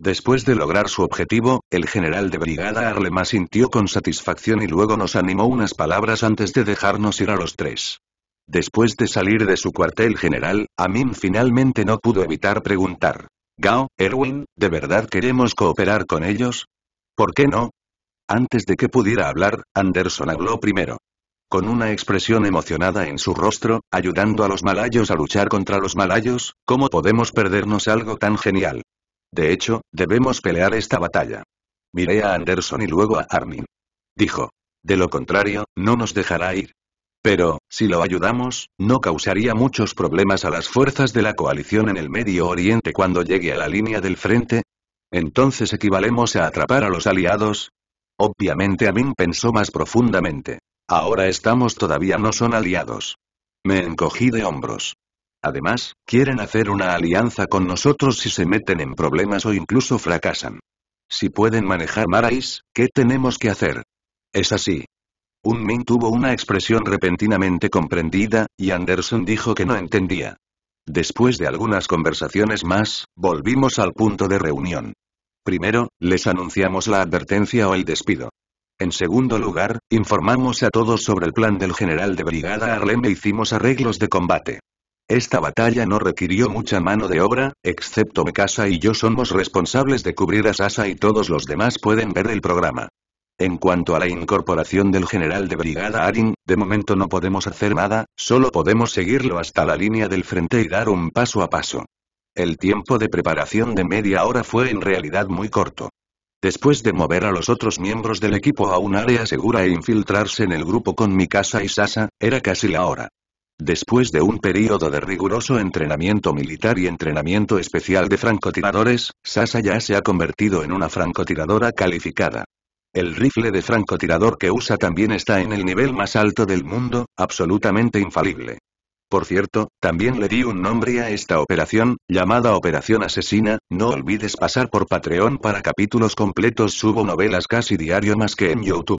Después de lograr su objetivo, el general de brigada Arlema sintió con satisfacción y luego nos animó unas palabras antes de dejarnos ir a los tres. Después de salir de su cuartel general, Amin finalmente no pudo evitar preguntar. Gao, Erwin, ¿de verdad queremos cooperar con ellos? ¿Por qué no? Antes de que pudiera hablar, Anderson habló primero con una expresión emocionada en su rostro, ayudando a los malayos a luchar contra los malayos, ¿cómo podemos perdernos algo tan genial? De hecho, debemos pelear esta batalla. Miré a Anderson y luego a Armin. Dijo. De lo contrario, no nos dejará ir. Pero, si lo ayudamos, no causaría muchos problemas a las fuerzas de la coalición en el Medio Oriente cuando llegue a la línea del frente. Entonces equivalemos a atrapar a los aliados. Obviamente Armin pensó más profundamente. Ahora estamos todavía no son aliados. Me encogí de hombros. Además, quieren hacer una alianza con nosotros si se meten en problemas o incluso fracasan. Si pueden manejar Marais, ¿qué tenemos que hacer? Es así. Un Min tuvo una expresión repentinamente comprendida, y Anderson dijo que no entendía. Después de algunas conversaciones más, volvimos al punto de reunión. Primero, les anunciamos la advertencia o el despido. En segundo lugar, informamos a todos sobre el plan del general de brigada Arlem e hicimos arreglos de combate. Esta batalla no requirió mucha mano de obra, excepto Mekasa y yo somos responsables de cubrir a Sasa y todos los demás pueden ver el programa. En cuanto a la incorporación del general de brigada Arin, de momento no podemos hacer nada, solo podemos seguirlo hasta la línea del frente y dar un paso a paso. El tiempo de preparación de media hora fue en realidad muy corto. Después de mover a los otros miembros del equipo a un área segura e infiltrarse en el grupo con Mikasa y Sasa, era casi la hora. Después de un período de riguroso entrenamiento militar y entrenamiento especial de francotiradores, Sasa ya se ha convertido en una francotiradora calificada. El rifle de francotirador que usa también está en el nivel más alto del mundo, absolutamente infalible. Por cierto, también le di un nombre a esta operación, llamada Operación Asesina, no olvides pasar por Patreon para capítulos completos subo novelas casi diario más que en Youtube.